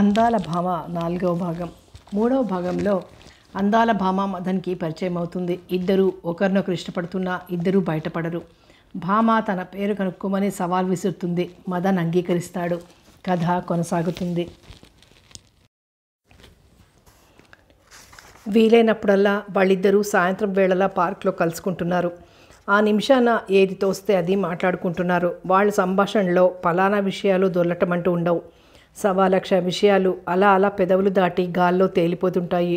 అందాల భామ నాలుగవ భాగం మూడవ భాగంలో అందాల భామ మదన్కి పరిచయం అవుతుంది ఇద్దరు ఒకరినొకరు ఇష్టపడుతున్నా ఇద్దరూ బయటపడరు భామ తన పేరు కనుక్కోమని సవాల్ విసురుతుంది మదన్ అంగీకరిస్తాడు కథ కొనసాగుతుంది వీలైనప్పుడల్లా వాళ్ళిద్దరూ సాయంత్రం వేళలా పార్క్లో కలుసుకుంటున్నారు ఆ నిమిషాన ఏది తోస్తే అది మాట్లాడుకుంటున్నారు వాళ్ళ సంభాషణలో పలానా విషయాలు అంటూ ఉండవు సవాలక్ష విషయాలు అలా అలా పెదవులు దాటి గాల్లో తేలిపోతుంటాయి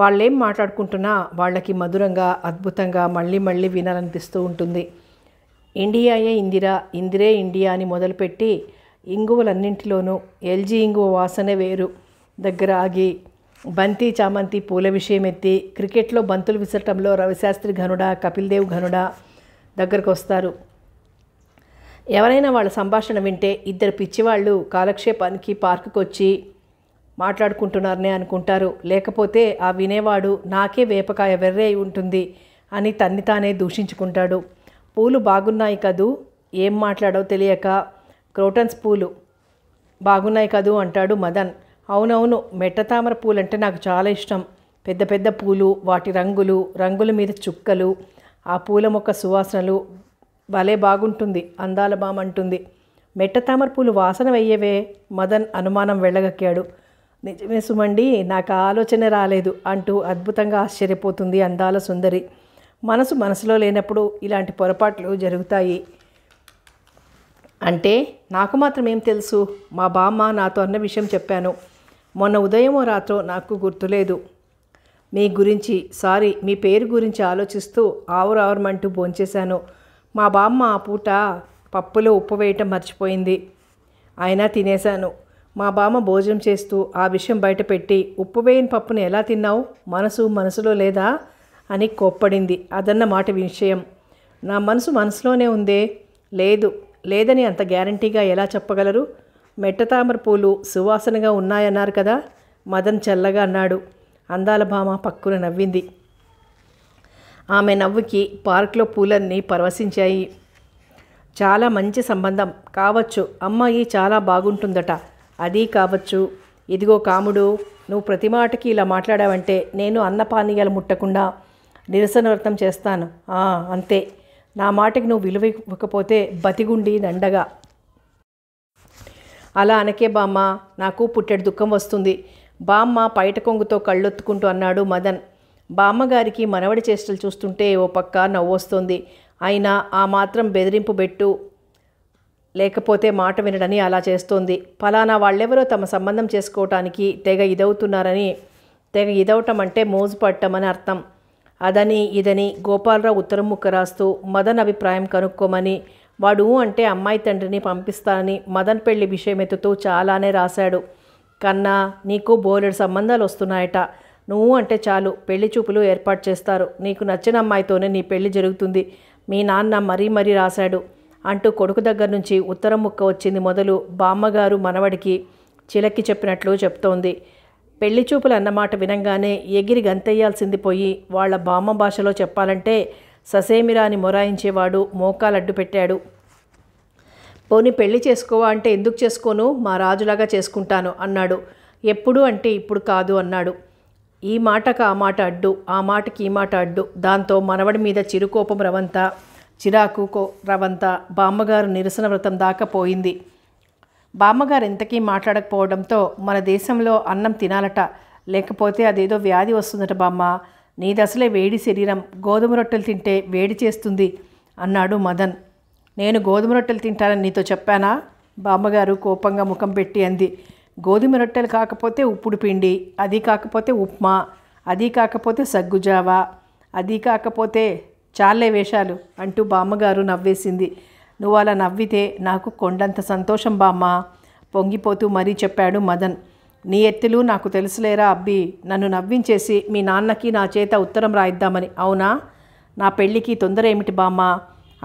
వాళ్ళేం మాట్లాడుకుంటున్నా వాళ్ళకి మధురంగా అద్భుతంగా మళ్ళీ మళ్ళీ వినాలనిపిస్తూ ఉంటుంది ఇండియాయే ఇందిరా ఇందిరే ఇండియా అని మొదలుపెట్టి ఇంగువలన్నింటిలోనూ ఎల్జీ ఇంగువ వాసనే వేరు దగ్గర ఆగి బంతి చామంతి పూల విషయం ఎత్తి క్రికెట్లో బంతులు విసరటంలో రవిశాస్త్రి ఘనుడా కపిల్దేవ్ ఘనుడ దగ్గరకు వస్తారు ఎవరైనా వాళ్ళ సంభాషణ వింటే ఇద్దరు పిచ్చివాళ్ళు కాలక్షేపానికి పార్కుకు వచ్చి మాట్లాడుకుంటున్నారనే అనుకుంటారు లేకపోతే ఆ వినేవాడు నాకే వేపకాయ వెర్రే ఉంటుంది అని తన్ని తానే దూషించుకుంటాడు పూలు బాగున్నాయి కదూ ఏం మాట్లాడో తెలియక క్రోటన్స్ పూలు బాగున్నాయి కదూ అంటాడు మదన్ అవునవును మెట్టతామర అంటే నాకు చాలా ఇష్టం పెద్ద పెద్ద పూలు వాటి రంగులు రంగుల మీద చుక్కలు ఆ పూల మొక్క సువాసనలు భలే బాగుంటుంది అందాల బామంటుంది మెట్ట తామర పూలు వాసన వెయ్యవే మదన్ అనుమానం వెళ్ళగక్కాడు నిజమే సుమండి నాకు ఆలోచన రాలేదు అంటూ అద్భుతంగా ఆశ్చర్యపోతుంది అందాల సుందరి మనసు మనసులో లేనప్పుడు ఇలాంటి పొరపాట్లు జరుగుతాయి అంటే నాకు మాత్రం ఏం తెలుసు మా బామ్మ నాతో అన్న విషయం చెప్పాను మొన్న ఉదయమో రాత్రో నాకు గుర్తులేదు మీ గురించి సారీ మీ పేరు గురించి ఆలోచిస్తూ ఆవురావరమంటూ భోంచేశాను మా బామ్మ ఆ పూట పప్పులో ఉప్పు వేయటం మర్చిపోయింది అయినా తినేశాను మా బామ్మ భోజనం చేస్తూ ఆ విషయం బయటపెట్టి ఉప్పు వేయని పప్పును ఎలా తిన్నావు మనసు మనసులో లేదా అని కోప్పడింది అదన్న మాట విషయం నా మనసు మనసులోనే ఉందే లేదు లేదని అంత గ్యారంటీగా ఎలా చెప్పగలరు మెట్టతామర పూలు సువాసనగా ఉన్నాయన్నారు కదా మదన్ చల్లగా అన్నాడు అందాల భామ పక్కున నవ్వింది ఆమె నవ్వుకి పార్క్లో పూలన్నీ పరవశించాయి చాలా మంచి సంబంధం కావచ్చు అమ్మాయి చాలా బాగుంటుందట అది కావచ్చు ఇదిగో కాముడు నువ్వు ప్రతి మాటకి ఇలా మాట్లాడావంటే నేను అన్నపానీయాలు ముట్టకుండా నిరసన వ్యక్తం చేస్తాను అంతే నా మాటకి నువ్వు విలువ ఇవ్వకపోతే బతిగుండి దండగా అలా అనకే బామ్మ నాకు పుట్టెడు దుఃఖం వస్తుంది బామ్మ పైట కొంగుతో కళ్ళొత్తుకుంటూ అన్నాడు మదన్ బామ్మగారికి మనవడి చేష్టలు చూస్తుంటే ఓ పక్క వస్తుంది అయినా ఆ మాత్రం బెదిరింపు పెట్టు లేకపోతే మాట వినడని అలా చేస్తోంది ఫలానా వాళ్ళెవరో తమ సంబంధం చేసుకోవటానికి తెగ ఇదవుతున్నారని తెగ ఇదవటం అంటే మోజు పడటం అని అర్థం అదని ఇదని గోపాలరావు ఉత్తరం ముక్క రాస్తూ మదన్ అభిప్రాయం కనుక్కోమని వాడు అంటే అమ్మాయి తండ్రిని పంపిస్తానని మదన్ పెళ్లి విషయం ఎత్తుతూ చాలానే రాశాడు కన్నా నీకు బోలెడు సంబంధాలు వస్తున్నాయట నువ్వు అంటే చాలు పెళ్లి చూపులు ఏర్పాటు చేస్తారు నీకు నచ్చిన అమ్మాయితోనే నీ పెళ్లి జరుగుతుంది మీ నాన్న మరీ మరీ రాశాడు అంటూ కొడుకు దగ్గర నుంచి ఉత్తరం ముక్క వచ్చింది మొదలు బామ్మగారు మనవడికి చిలక్కి చెప్పినట్లు చెప్తోంది పెళ్లి చూపులు అన్నమాట వినంగానే ఎగిరి గంతెయ్యాల్సింది పోయి వాళ్ళ బామ్మ భాషలో చెప్పాలంటే ససేమిరాని మొరాయించేవాడు మోకాలడ్డు పెట్టాడు పోని పెళ్లి చేసుకోవా అంటే ఎందుకు చేసుకోను మా రాజులాగా చేసుకుంటాను అన్నాడు ఎప్పుడు అంటే ఇప్పుడు కాదు అన్నాడు ఈ మాటకు ఆ మాట అడ్డు ఆ మాటకి ఈ మాట అడ్డు దాంతో మనవడి మీద చిరుకోపం రవంత చిరాకు రవంత బామ్మగారు నిరసన వ్రతం దాకా పోయింది బామ్మగారు ఇంతకీ మాట్లాడకపోవడంతో మన దేశంలో అన్నం తినాలట లేకపోతే అదేదో వ్యాధి వస్తుందట బామ్మ నీదసలే వేడి శరీరం గోధుమ రొట్టెలు తింటే వేడి చేస్తుంది అన్నాడు మదన్ నేను గోధుమ రొట్టెలు తింటానని నీతో చెప్పానా బామ్మగారు కోపంగా ముఖం పెట్టి అంది గోధుమ రొట్టెలు కాకపోతే ఉప్పుడు పిండి అది కాకపోతే ఉప్మా అది కాకపోతే సగ్గుజావా అది కాకపోతే చాలే వేషాలు అంటూ బామ్మగారు నవ్వేసింది నువ్వు అలా నవ్వితే నాకు కొండంత సంతోషం బామ్మ పొంగిపోతూ మరీ చెప్పాడు మదన్ నీ ఎత్తులు నాకు తెలుసులేరా అబ్బి నన్ను నవ్వించేసి మీ నాన్నకి నా చేత ఉత్తరం రాయిద్దామని అవునా నా పెళ్ళికి తొందర ఏమిటి బామ్మ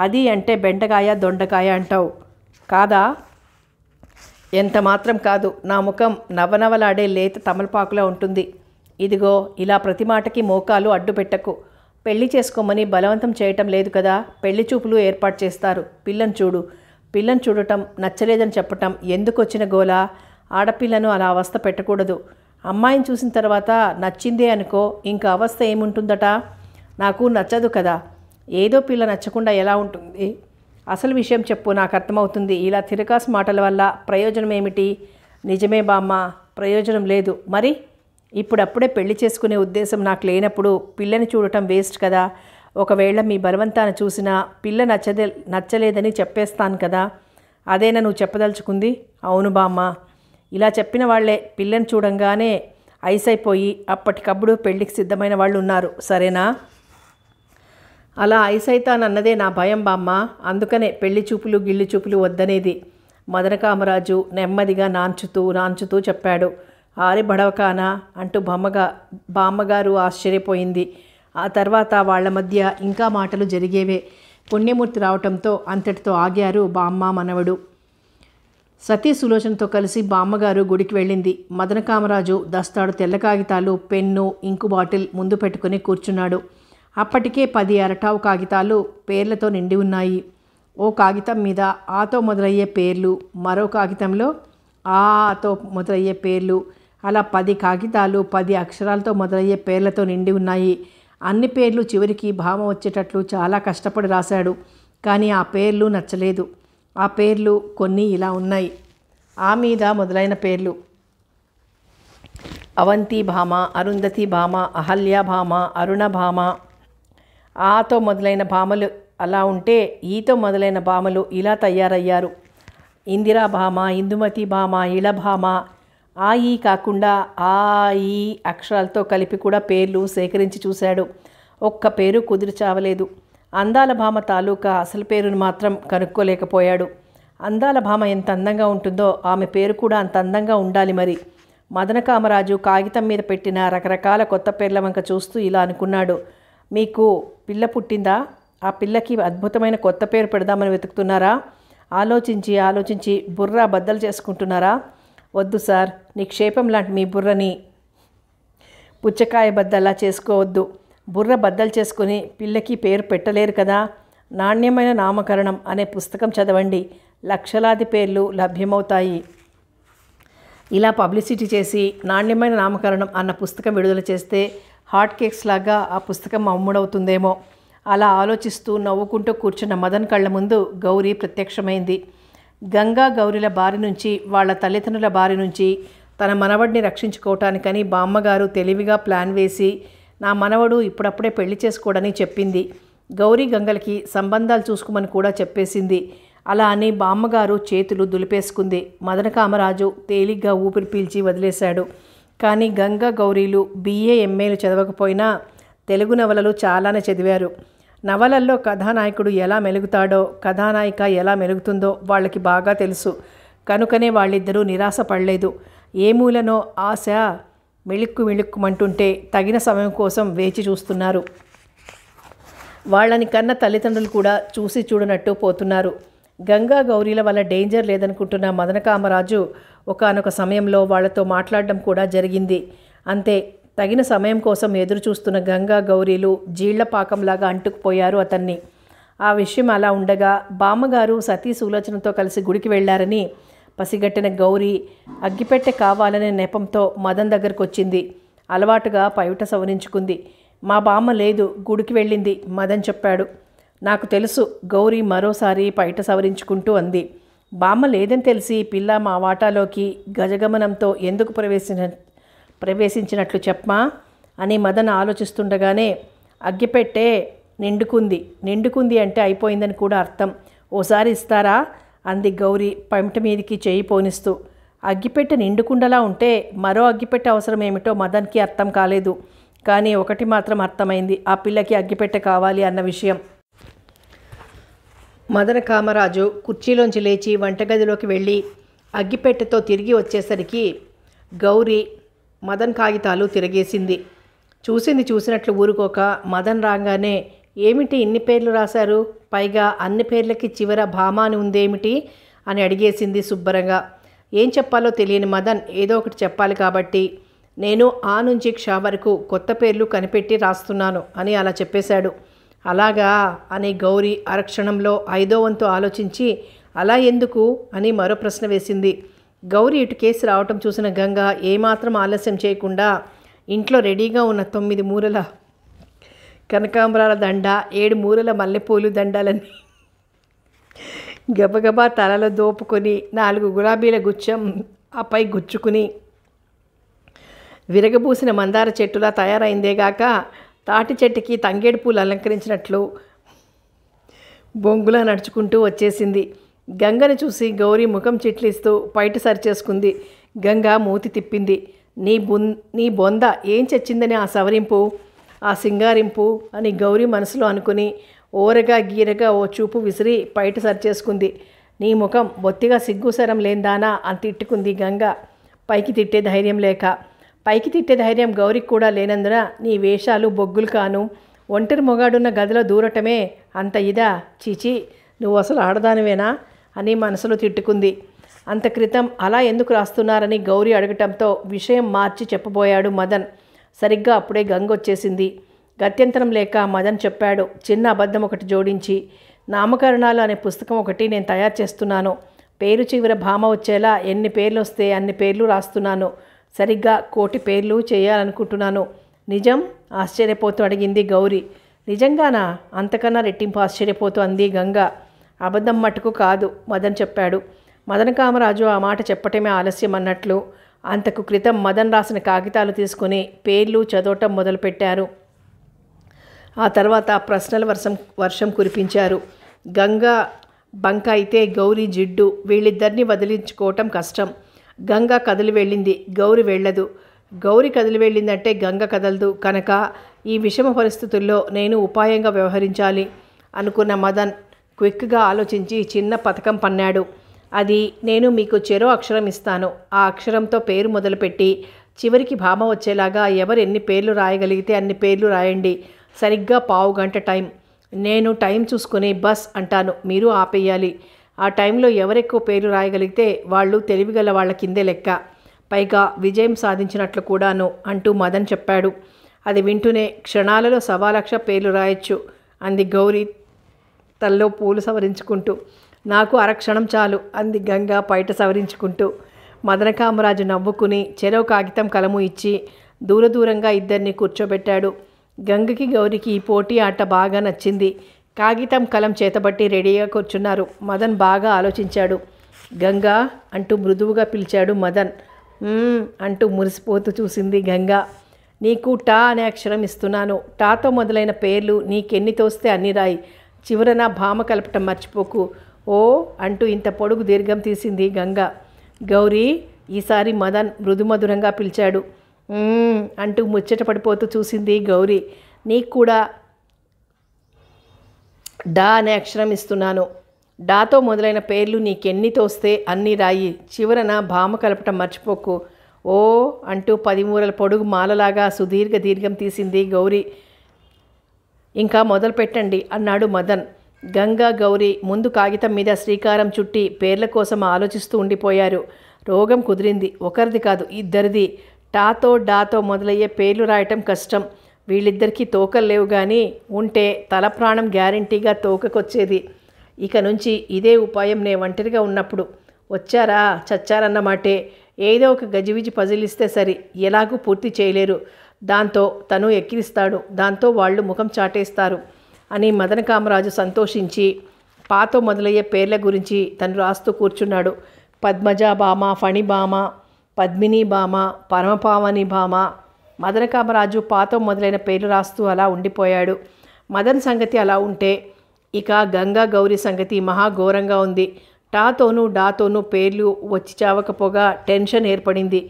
అది అంటే బెండకాయ దొండకాయ అంటావు కాదా ఎంత మాత్రం కాదు నా ముఖం నవనవలాడే లేత తమలపాకులా ఉంటుంది ఇదిగో ఇలా ప్రతి మాటకి మోకాలు అడ్డు పెట్టకు పెళ్లి చేసుకోమని బలవంతం చేయటం లేదు కదా పెళ్లి చూపులు ఏర్పాటు చేస్తారు పిల్లను చూడు పిల్లను చూడటం నచ్చలేదని చెప్పటం ఎందుకు వచ్చిన గోలా ఆడపిల్లను అలా అవస్థ పెట్టకూడదు అమ్మాయిని చూసిన తర్వాత నచ్చిందే అనుకో ఇంకా అవస్థ ఏముంటుందట నాకు నచ్చదు కదా ఏదో పిల్ల నచ్చకుండా ఎలా ఉంటుంది అసలు విషయం చెప్పు నాకు అర్థమవుతుంది ఇలా తిరకాసు మాటల వల్ల ప్రయోజనం ఏమిటి నిజమే బామ్మ ప్రయోజనం లేదు మరి ఇప్పుడప్పుడే పెళ్లి చేసుకునే ఉద్దేశం నాకు లేనప్పుడు పిల్లని చూడటం వేస్ట్ కదా ఒకవేళ మీ బలవంతాన చూసినా పిల్ల నచ్చదే నచ్చలేదని చెప్పేస్తాను కదా అదేనా నువ్వు చెప్పదలుచుకుంది అవును బామ్మ ఇలా చెప్పిన వాళ్లే పిల్లని చూడంగానే ఐసైపోయి అప్పటికప్పుడు పెళ్లికి సిద్ధమైన వాళ్ళు ఉన్నారు సరేనా అలా ఐసైతానన్నదే నా భయం బామ్మ అందుకనే పెళ్లి చూపులు గిళ్ళు చూపులు వద్దనేది మదన కామరాజు నెమ్మదిగా నాంచుతూ నాంచుతూ చెప్పాడు ఆరి బడవకానా అంటూ బొమ్మగా బామ్మగారు ఆశ్చర్యపోయింది ఆ తర్వాత వాళ్ల మధ్య ఇంకా మాటలు జరిగేవే పుణ్యమూర్తి రావటంతో అంతటితో ఆగారు బామ్మ మనవడు సతీ సులోచనతో కలిసి బామ్మగారు గుడికి వెళ్ళింది మదన కామరాజు దస్తాడు తెల్ల కాగితాలు పెన్ను ఇంకు బాటిల్ ముందు పెట్టుకుని కూర్చున్నాడు అప్పటికే పది అరటావు కాగితాలు పేర్లతో నిండి ఉన్నాయి ఓ కాగితం మీద ఆతో మొదలయ్యే పేర్లు మరో కాగితంలో ఆతో మొదలయ్యే పేర్లు అలా పది కాగితాలు పది అక్షరాలతో మొదలయ్యే పేర్లతో నిండి ఉన్నాయి అన్ని పేర్లు చివరికి భావం వచ్చేటట్లు చాలా కష్టపడి రాశాడు కానీ ఆ పేర్లు నచ్చలేదు ఆ పేర్లు కొన్ని ఇలా ఉన్నాయి ఆ మీద మొదలైన పేర్లు అవంతి భామ అరుంధతి భామ అహల్య భామ అరుణ భామ ఆతో మొదలైన భామలు అలా ఉంటే ఈతో మొదలైన భామలు ఇలా తయారయ్యారు ఇందిరా భామ ఇందుమతి భామ ఇళభామ ఆ ఈ కాకుండా ఆ ఈ అక్షరాలతో కలిపి కూడా పేర్లు సేకరించి చూశాడు ఒక్క పేరు కుదిరిచావలేదు అందాల భామ తాలూకా అసలు పేరును మాత్రం కనుక్కోలేకపోయాడు అందాల భామ ఎంత అందంగా ఉంటుందో ఆమె పేరు కూడా అంత అందంగా ఉండాలి మరి మదనకామరాజు కాగితం మీద పెట్టిన రకరకాల కొత్త పేర్ల వంక చూస్తూ ఇలా అనుకున్నాడు మీకు పిల్ల పుట్టిందా ఆ పిల్లకి అద్భుతమైన కొత్త పేరు పెడదామని వెతుకుతున్నారా ఆలోచించి ఆలోచించి బుర్ర బద్దలు చేసుకుంటున్నారా వద్దు సార్ నిక్షేపం లాంటి మీ బుర్రని పుచ్చకాయ బద్దలా చేసుకోవద్దు బుర్ర బద్దలు చేసుకుని పిల్లకి పేరు పెట్టలేరు కదా నాణ్యమైన నామకరణం అనే పుస్తకం చదవండి లక్షలాది పేర్లు లభ్యమవుతాయి ఇలా పబ్లిసిటీ చేసి నాణ్యమైన నామకరణం అన్న పుస్తకం విడుదల చేస్తే హాట్ కేక్స్ లాగా ఆ పుస్తకం అమ్ముడవుతుందేమో అలా ఆలోచిస్తూ నవ్వుకుంటూ కూర్చున్న మదన్ కళ్ళ ముందు గౌరీ ప్రత్యక్షమైంది గంగా గౌరీల బారి నుంచి వాళ్ళ తల్లిదండ్రుల బారి నుంచి తన మనవడిని రక్షించుకోవటానికని బామ్మగారు తెలివిగా ప్లాన్ వేసి నా మనవడు ఇప్పుడప్పుడే పెళ్లి చేసుకోడని చెప్పింది గౌరీ గంగలకి సంబంధాలు చూసుకోమని కూడా చెప్పేసింది అలా అని బామ్మగారు చేతులు దులిపేసుకుంది మదన కామరాజు తేలిగ్గా ఊపిరి పీల్చి వదిలేశాడు కానీ గంగ గౌరీలు బీఏ ఎంఏలు చదవకపోయినా తెలుగు నవలలు చాలానే చదివారు నవలల్లో కథానాయకుడు ఎలా మెలుగుతాడో కథానాయిక ఎలా మెలుగుతుందో వాళ్ళకి బాగా తెలుసు కనుకనే వాళ్ళిద్దరూ నిరాశ పడలేదు ఏ మూలనో ఆశ మిళుక్కు మిళుక్కుమంటుంటే తగిన సమయం కోసం వేచి చూస్తున్నారు వాళ్ళని కన్న తల్లిదండ్రులు కూడా చూసి చూడనట్టు పోతున్నారు గంగా గౌరీల వల్ల డేంజర్ లేదనుకుంటున్న మదనకామరాజు ఒకనొక సమయంలో వాళ్లతో మాట్లాడడం కూడా జరిగింది అంతే తగిన సమయం కోసం ఎదురు చూస్తున్న గంగా గౌరీలు జీళ్లపాకంలాగా అంటుకుపోయారు అతన్ని ఆ విషయం అలా ఉండగా బామ్మగారు సతీ సులోచనతో కలిసి గుడికి వెళ్లారని పసిగట్టిన గౌరీ అగ్గిపెట్టె కావాలనే నెపంతో మదన్ దగ్గరకు వచ్చింది అలవాటుగా పైట సవరించుకుంది మా బామ్మ లేదు గుడికి వెళ్ళింది మదన్ చెప్పాడు నాకు తెలుసు గౌరీ మరోసారి పైట సవరించుకుంటూ అంది బామ్మ లేదని తెలిసి పిల్ల మా వాటాలోకి గజగమనంతో ఎందుకు ప్రవేశించిన ప్రవేశించినట్లు చెప్పమా అని మదన్ ఆలోచిస్తుండగానే అగ్గిపెట్టే నిండుకుంది నిండుకుంది అంటే అయిపోయిందని కూడా అర్థం ఓసారి ఇస్తారా అంది గౌరీ పమిట మీదికి చేయి పోనిస్తూ అగ్గిపెట్టె నిండుకుండలా ఉంటే మరో అగ్గిపెట్టె అవసరం ఏమిటో మదన్కి అర్థం కాలేదు కానీ ఒకటి మాత్రం అర్థమైంది ఆ పిల్లకి అగ్గిపెట్టె కావాలి అన్న విషయం మదన కామరాజు కుర్చీలోంచి లేచి వంటగదిలోకి వెళ్ళి అగ్గిపెట్టెతో తిరిగి వచ్చేసరికి గౌరీ మదన్ కాగితాలు తిరగేసింది చూసింది చూసినట్లు ఊరుకోక మదన్ రాగానే ఏమిటి ఇన్ని పేర్లు రాశారు పైగా అన్ని పేర్లకి చివర భామ అని ఉందేమిటి అని అడిగేసింది శుభ్రంగా ఏం చెప్పాలో తెలియని మదన్ ఏదో ఒకటి చెప్పాలి కాబట్టి నేను ఆ నుంచి క్షా వరకు కొత్త పేర్లు కనిపెట్టి రాస్తున్నాను అని అలా చెప్పేశాడు అలాగా అని గౌరీ ఆరక్షణంలో ఐదో వంతు ఆలోచించి అలా ఎందుకు అని మరో ప్రశ్న వేసింది గౌరీ ఇటు కేసు రావటం చూసిన గంగ ఏమాత్రం ఆలస్యం చేయకుండా ఇంట్లో రెడీగా ఉన్న తొమ్మిది మూరల కనకాంబరాల దండ ఏడు మూరల మల్లెపూలు దండాలని గబగబా తలలో దోపుకొని నాలుగు గులాబీల గుచ్చం ఆపై గుచ్చుకుని విరగబూసిన మందార చెట్టులా తయారైందేగాక తాటి చెట్టుకి తంగేడు పూలు అలంకరించినట్లు బొంగులా నడుచుకుంటూ వచ్చేసింది గంగను చూసి గౌరీ ముఖం చిట్లిస్తూ పైట సరిచేసుకుంది గంగ మూతి తిప్పింది నీ బున్ నీ బొంద ఏం చచ్చిందని ఆ సవరింపు ఆ సింగారింపు అని గౌరీ మనసులో అనుకుని ఓరగా గీరగా ఓ చూపు విసిరి పైట సరిచేసుకుంది నీ ముఖం బొత్తిగా సిగ్గుసరం లేందానా అని తిట్టుకుంది గంగ పైకి తిట్టే ధైర్యం లేక పైకి తిట్టే ధైర్యం గౌరికి కూడా లేనందున నీ వేషాలు బొగ్గులు కాను ఒంటరి మొగాడున్న గదిలో దూరటమే అంత ఇదా చీచి నువ్వు అసలు ఆడదానివేనా అని మనసులో తిట్టుకుంది అంత క్రితం అలా ఎందుకు రాస్తున్నారని గౌరీ అడగటంతో విషయం మార్చి చెప్పబోయాడు మదన్ సరిగ్గా అప్పుడే గంగ వచ్చేసింది గత్యంతరం లేక మదన్ చెప్పాడు చిన్న అబద్ధం ఒకటి జోడించి నామకరణాలు అనే పుస్తకం ఒకటి నేను తయారు చేస్తున్నాను పేరు చివర భామ వచ్చేలా ఎన్ని పేర్లు వస్తే అన్ని పేర్లు రాస్తున్నాను సరిగ్గా కోటి పేర్లు చేయాలనుకుంటున్నాను నిజం ఆశ్చర్యపోతూ అడిగింది గౌరీ నిజంగానా అంతకన్నా రెట్టింపు ఆశ్చర్యపోతూ అంది గంగ అబద్ధం మట్టుకు కాదు మదన్ చెప్పాడు మదన్ కామరాజు ఆ మాట చెప్పటమే ఆలస్యం అన్నట్లు అంతకు క్రితం మదన్ రాసిన కాగితాలు తీసుకుని పేర్లు చదవటం మొదలుపెట్టారు ఆ తర్వాత ప్రశ్నల వర్షం వర్షం కురిపించారు గంగా బంక అయితే గౌరీ జిడ్డు వీళ్ళిద్దరినీ వదిలించుకోవటం కష్టం గంగ కదిలి వెళ్ళింది గౌరి వెళ్ళదు గౌరి కదిలి వెళ్ళిందంటే గంగ కదలదు కనుక ఈ విషమ పరిస్థితుల్లో నేను ఉపాయంగా వ్యవహరించాలి అనుకున్న మదన్ క్విక్గా ఆలోచించి చిన్న పథకం పన్నాడు అది నేను మీకు చెరో అక్షరం ఇస్తాను ఆ అక్షరంతో పేరు మొదలుపెట్టి చివరికి భామ వచ్చేలాగా ఎవరు ఎన్ని పేర్లు రాయగలిగితే అన్ని పేర్లు రాయండి సరిగ్గా పావు గంట టైం నేను టైం చూసుకుని బస్ అంటాను మీరు ఆపేయాలి ఆ టైంలో ఎవరెక్కువ పేర్లు రాయగలిగితే వాళ్ళు తెలివిగల వాళ్ళ కిందే లెక్క పైగా విజయం సాధించినట్లు కూడాను అంటూ మదన్ చెప్పాడు అది వింటూనే క్షణాలలో సవాలక్ష పేర్లు రాయొచ్చు అంది గౌరీ తల్లో పూలు సవరించుకుంటూ నాకు అరక్షణం చాలు అంది గంగ పైట సవరించుకుంటూ మదనకామరాజు నవ్వుకుని చెరో కాగితం కలము ఇచ్చి దూరదూరంగా ఇద్దరిని కూర్చోబెట్టాడు గంగకి గౌరికి ఈ పోటీ ఆట బాగా నచ్చింది కాగితం కలం చేతబట్టి రెడీగా కూర్చున్నారు మదన్ బాగా ఆలోచించాడు గంగా అంటూ మృదువుగా పిలిచాడు మదన్ అంటూ మురిసిపోతూ చూసింది గంగా నీకు టా అనే అక్షరం ఇస్తున్నాను టాతో మొదలైన పేర్లు నీకెన్ని తోస్తే అన్ని రాయి చివరన భామ కలపటం మర్చిపోకు ఓ అంటూ ఇంత పొడుగు దీర్ఘం తీసింది గంగా గౌరీ ఈసారి మదన్ మృదుమధురంగా పిలిచాడు అంటూ ముచ్చట పడిపోతూ చూసింది గౌరీ నీకు కూడా డా అనే అక్షరం ఇస్తున్నాను డాతో మొదలైన పేర్లు నీకెన్ని తోస్తే అన్నీ రాయి చివరన భామ కలపటం మర్చిపోకు ఓ అంటూ పదిమూరల పొడుగు మాలలాగా సుదీర్ఘ దీర్ఘం తీసింది గౌరీ ఇంకా మొదలు పెట్టండి అన్నాడు మదన్ గంగా గౌరీ ముందు కాగితం మీద శ్రీకారం చుట్టి పేర్ల కోసం ఆలోచిస్తూ ఉండిపోయారు రోగం కుదిరింది ఒకరిది కాదు ఇద్దరిది టాతో డాతో మొదలయ్యే పేర్లు రాయటం కష్టం వీళ్ళిద్దరికీ తోకలు లేవు కానీ ఉంటే తల ప్రాణం గ్యారంటీగా తోకకొచ్చేది ఇక నుంచి ఇదే ఉపాయం నే ఒంటరిగా ఉన్నప్పుడు వచ్చారా చచ్చారన్నమాటే ఏదో ఒక గజిబిజి పజిలిస్తే సరి ఎలాగూ పూర్తి చేయలేరు దాంతో తను ఎక్కిరిస్తాడు దాంతో వాళ్ళు ముఖం చాటేస్తారు అని మదన కామరాజు సంతోషించి పాతో మొదలయ్యే పేర్ల గురించి తను రాస్తూ కూర్చున్నాడు పద్మజ భామ ఫణిభామ పద్మిని భామ పరమపావని భామ మదనకామరాజు పాత మొదలైన పేర్లు రాస్తూ అలా ఉండిపోయాడు మదన్ సంగతి అలా ఉంటే ఇక గంగా గౌరీ సంగతి మహాఘోరంగా ఉంది టాతోనూ డాతోనూ పేర్లు వచ్చి చావకపోగా టెన్షన్ ఏర్పడింది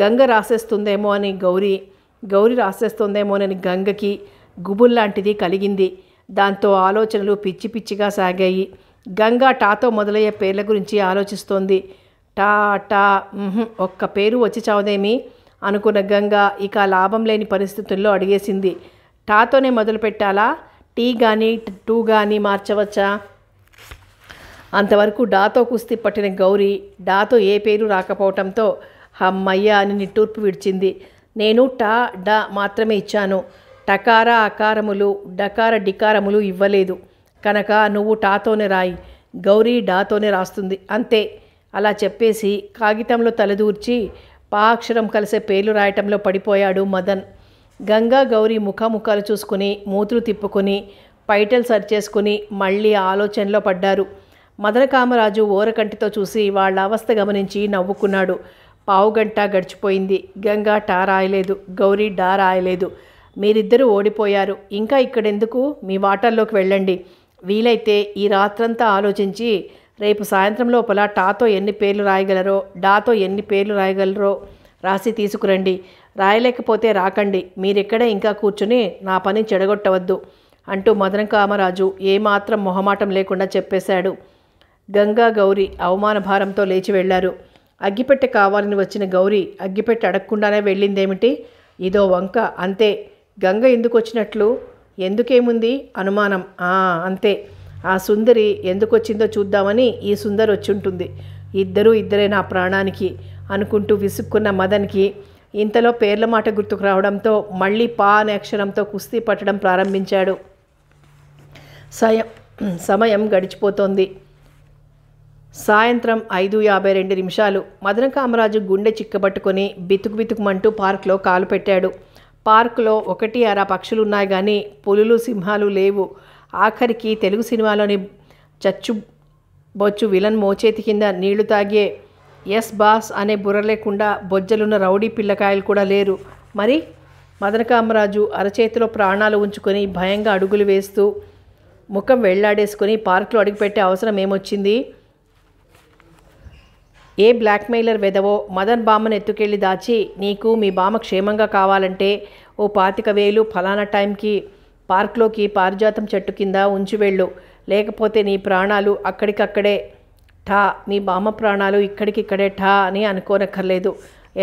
గంగ రాసేస్తుందేమో అని గౌరీ గౌరీ రాసేస్తుందేమోనని గంగకి గుబుల్లాంటిది కలిగింది దాంతో ఆలోచనలు పిచ్చి పిచ్చిగా సాగాయి గంగా టాతో మొదలయ్యే పేర్ల గురించి ఆలోచిస్తోంది టా టా ఒక్క పేరు వచ్చి చావదేమి అనుకున్న గంగ ఇక లాభం లేని పరిస్థితుల్లో అడిగేసింది టాతోనే మొదలు పెట్టాలా టీ కానీ టూ కానీ మార్చవచ్చా అంతవరకు డాతో కుస్తీ పట్టిన గౌరీ డాతో ఏ పేరు రాకపోవటంతో హమ్మయ్య అని నిట్టూర్పు విడిచింది నేను టా డా మాత్రమే ఇచ్చాను టకార అకారములు డకార డికారములు ఇవ్వలేదు కనుక నువ్వు టాతోనే రాయి గౌరీ డాతోనే రాస్తుంది అంతే అలా చెప్పేసి కాగితంలో తలదూర్చి పా అక్షరం కలిసే పేర్లు రాయటంలో పడిపోయాడు మదన్ గంగా గౌరీ ముఖాముఖాలు చూసుకుని మూతులు తిప్పుకుని పైటలు సరిచేసుకుని చేసుకుని మళ్ళీ ఆలోచనలో పడ్డారు మదనకామరాజు ఓరకంటితో చూసి వాళ్ళ అవస్థ గమనించి నవ్వుకున్నాడు పావుగంట గడిచిపోయింది గంగా టారాయలేదు రాయలేదు గౌరీ డారాయలేదు రాయలేదు మీరిద్దరూ ఓడిపోయారు ఇంకా ఇక్కడెందుకు మీ వాటర్లోకి వెళ్ళండి వీలైతే ఈ రాత్రంతా ఆలోచించి రేపు సాయంత్రం లోపల టాతో ఎన్ని పేర్లు రాయగలరో డాతో ఎన్ని పేర్లు రాయగలరో రాసి తీసుకురండి రాయలేకపోతే రాకండి మీరెక్కడ ఇంకా కూర్చుని నా పని చెడగొట్టవద్దు అంటూ మదన కామరాజు ఏమాత్రం మొహమాటం లేకుండా చెప్పేశాడు గంగా గౌరి అవమాన భారంతో లేచి వెళ్లారు అగ్గిపెట్టె కావాలని వచ్చిన గౌరి అగ్గిపెట్టె అడగకుండానే వెళ్ళిందేమిటి ఇదో వంక అంతే గంగ ఎందుకు వచ్చినట్లు ఎందుకేముంది అనుమానం అంతే ఆ సుందరి ఎందుకొచ్చిందో చూద్దామని ఈ సుందరి వచ్చింటుంది ఇద్దరూ ఇద్దరే నా ప్రాణానికి అనుకుంటూ విసుక్కున్న మదన్కి ఇంతలో పేర్ల మాట గుర్తుకు రావడంతో మళ్ళీ పా అనే అక్షరంతో కుస్తీ పట్టడం ప్రారంభించాడు సయం సమయం గడిచిపోతోంది సాయంత్రం ఐదు యాభై రెండు నిమిషాలు మదన కామరాజు గుండె చిక్కబట్టుకొని బితుకు బితుకుమంటూ పార్క్లో కాలు పెట్టాడు పార్కులో ఒకటి అర పక్షులున్నాయి కానీ పులులు సింహాలు లేవు ఆఖరికి తెలుగు సినిమాలోని చచ్చు బొచ్చు విలన్ మోచేతి కింద నీళ్లు తాగే ఎస్ బాస్ అనే బుర్ర లేకుండా బొజ్జలున్న రౌడీ పిల్లకాయలు కూడా లేరు మరి మదనకామరాజు అరచేతిలో ప్రాణాలు ఉంచుకొని భయంగా అడుగులు వేస్తూ ముఖం వెళ్లాడేసుకొని పార్కులో అడుగుపెట్టే అవసరం ఏమొచ్చింది ఏ బ్లాక్మెయిలర్ వెదవో మదన్ బామ్మను ఎత్తుకెళ్ళి దాచి నీకు మీ బామ్మ క్షేమంగా కావాలంటే ఓ పాతిక వేలు ఫలానా టైంకి పార్క్లోకి పారిజాతం చెట్టు కింద ఉంచి వెళ్ళు లేకపోతే నీ ప్రాణాలు అక్కడికక్కడే ఠా నీ బామ్మ ప్రాణాలు ఇక్కడికిక్కడే ఠా అని అనుకోనక్కర్లేదు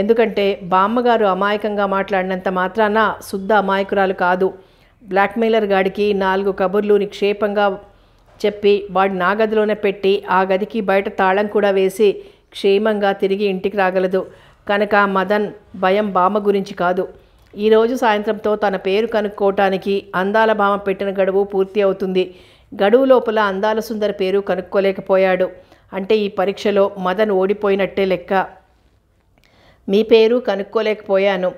ఎందుకంటే బామ్మగారు అమాయకంగా మాట్లాడినంత మాత్రాన శుద్ధ అమాయకురాలు కాదు బ్లాక్మెయిలర్ గాడికి నాలుగు కబుర్లు నిక్షేపంగా చెప్పి వాడి నా గదిలోనే పెట్టి ఆ గదికి బయట తాళం కూడా వేసి క్షేమంగా తిరిగి ఇంటికి రాగలదు కనుక మదన్ భయం బామ్మ గురించి కాదు ఈరోజు సాయంత్రంతో తన పేరు కనుక్కోవటానికి అందాల భామ పెట్టిన గడువు పూర్తి అవుతుంది గడువు లోపల అందాల సుందరి పేరు కనుక్కోలేకపోయాడు అంటే ఈ పరీక్షలో మదన్ ఓడిపోయినట్టే లెక్క మీ పేరు కనుక్కోలేకపోయాను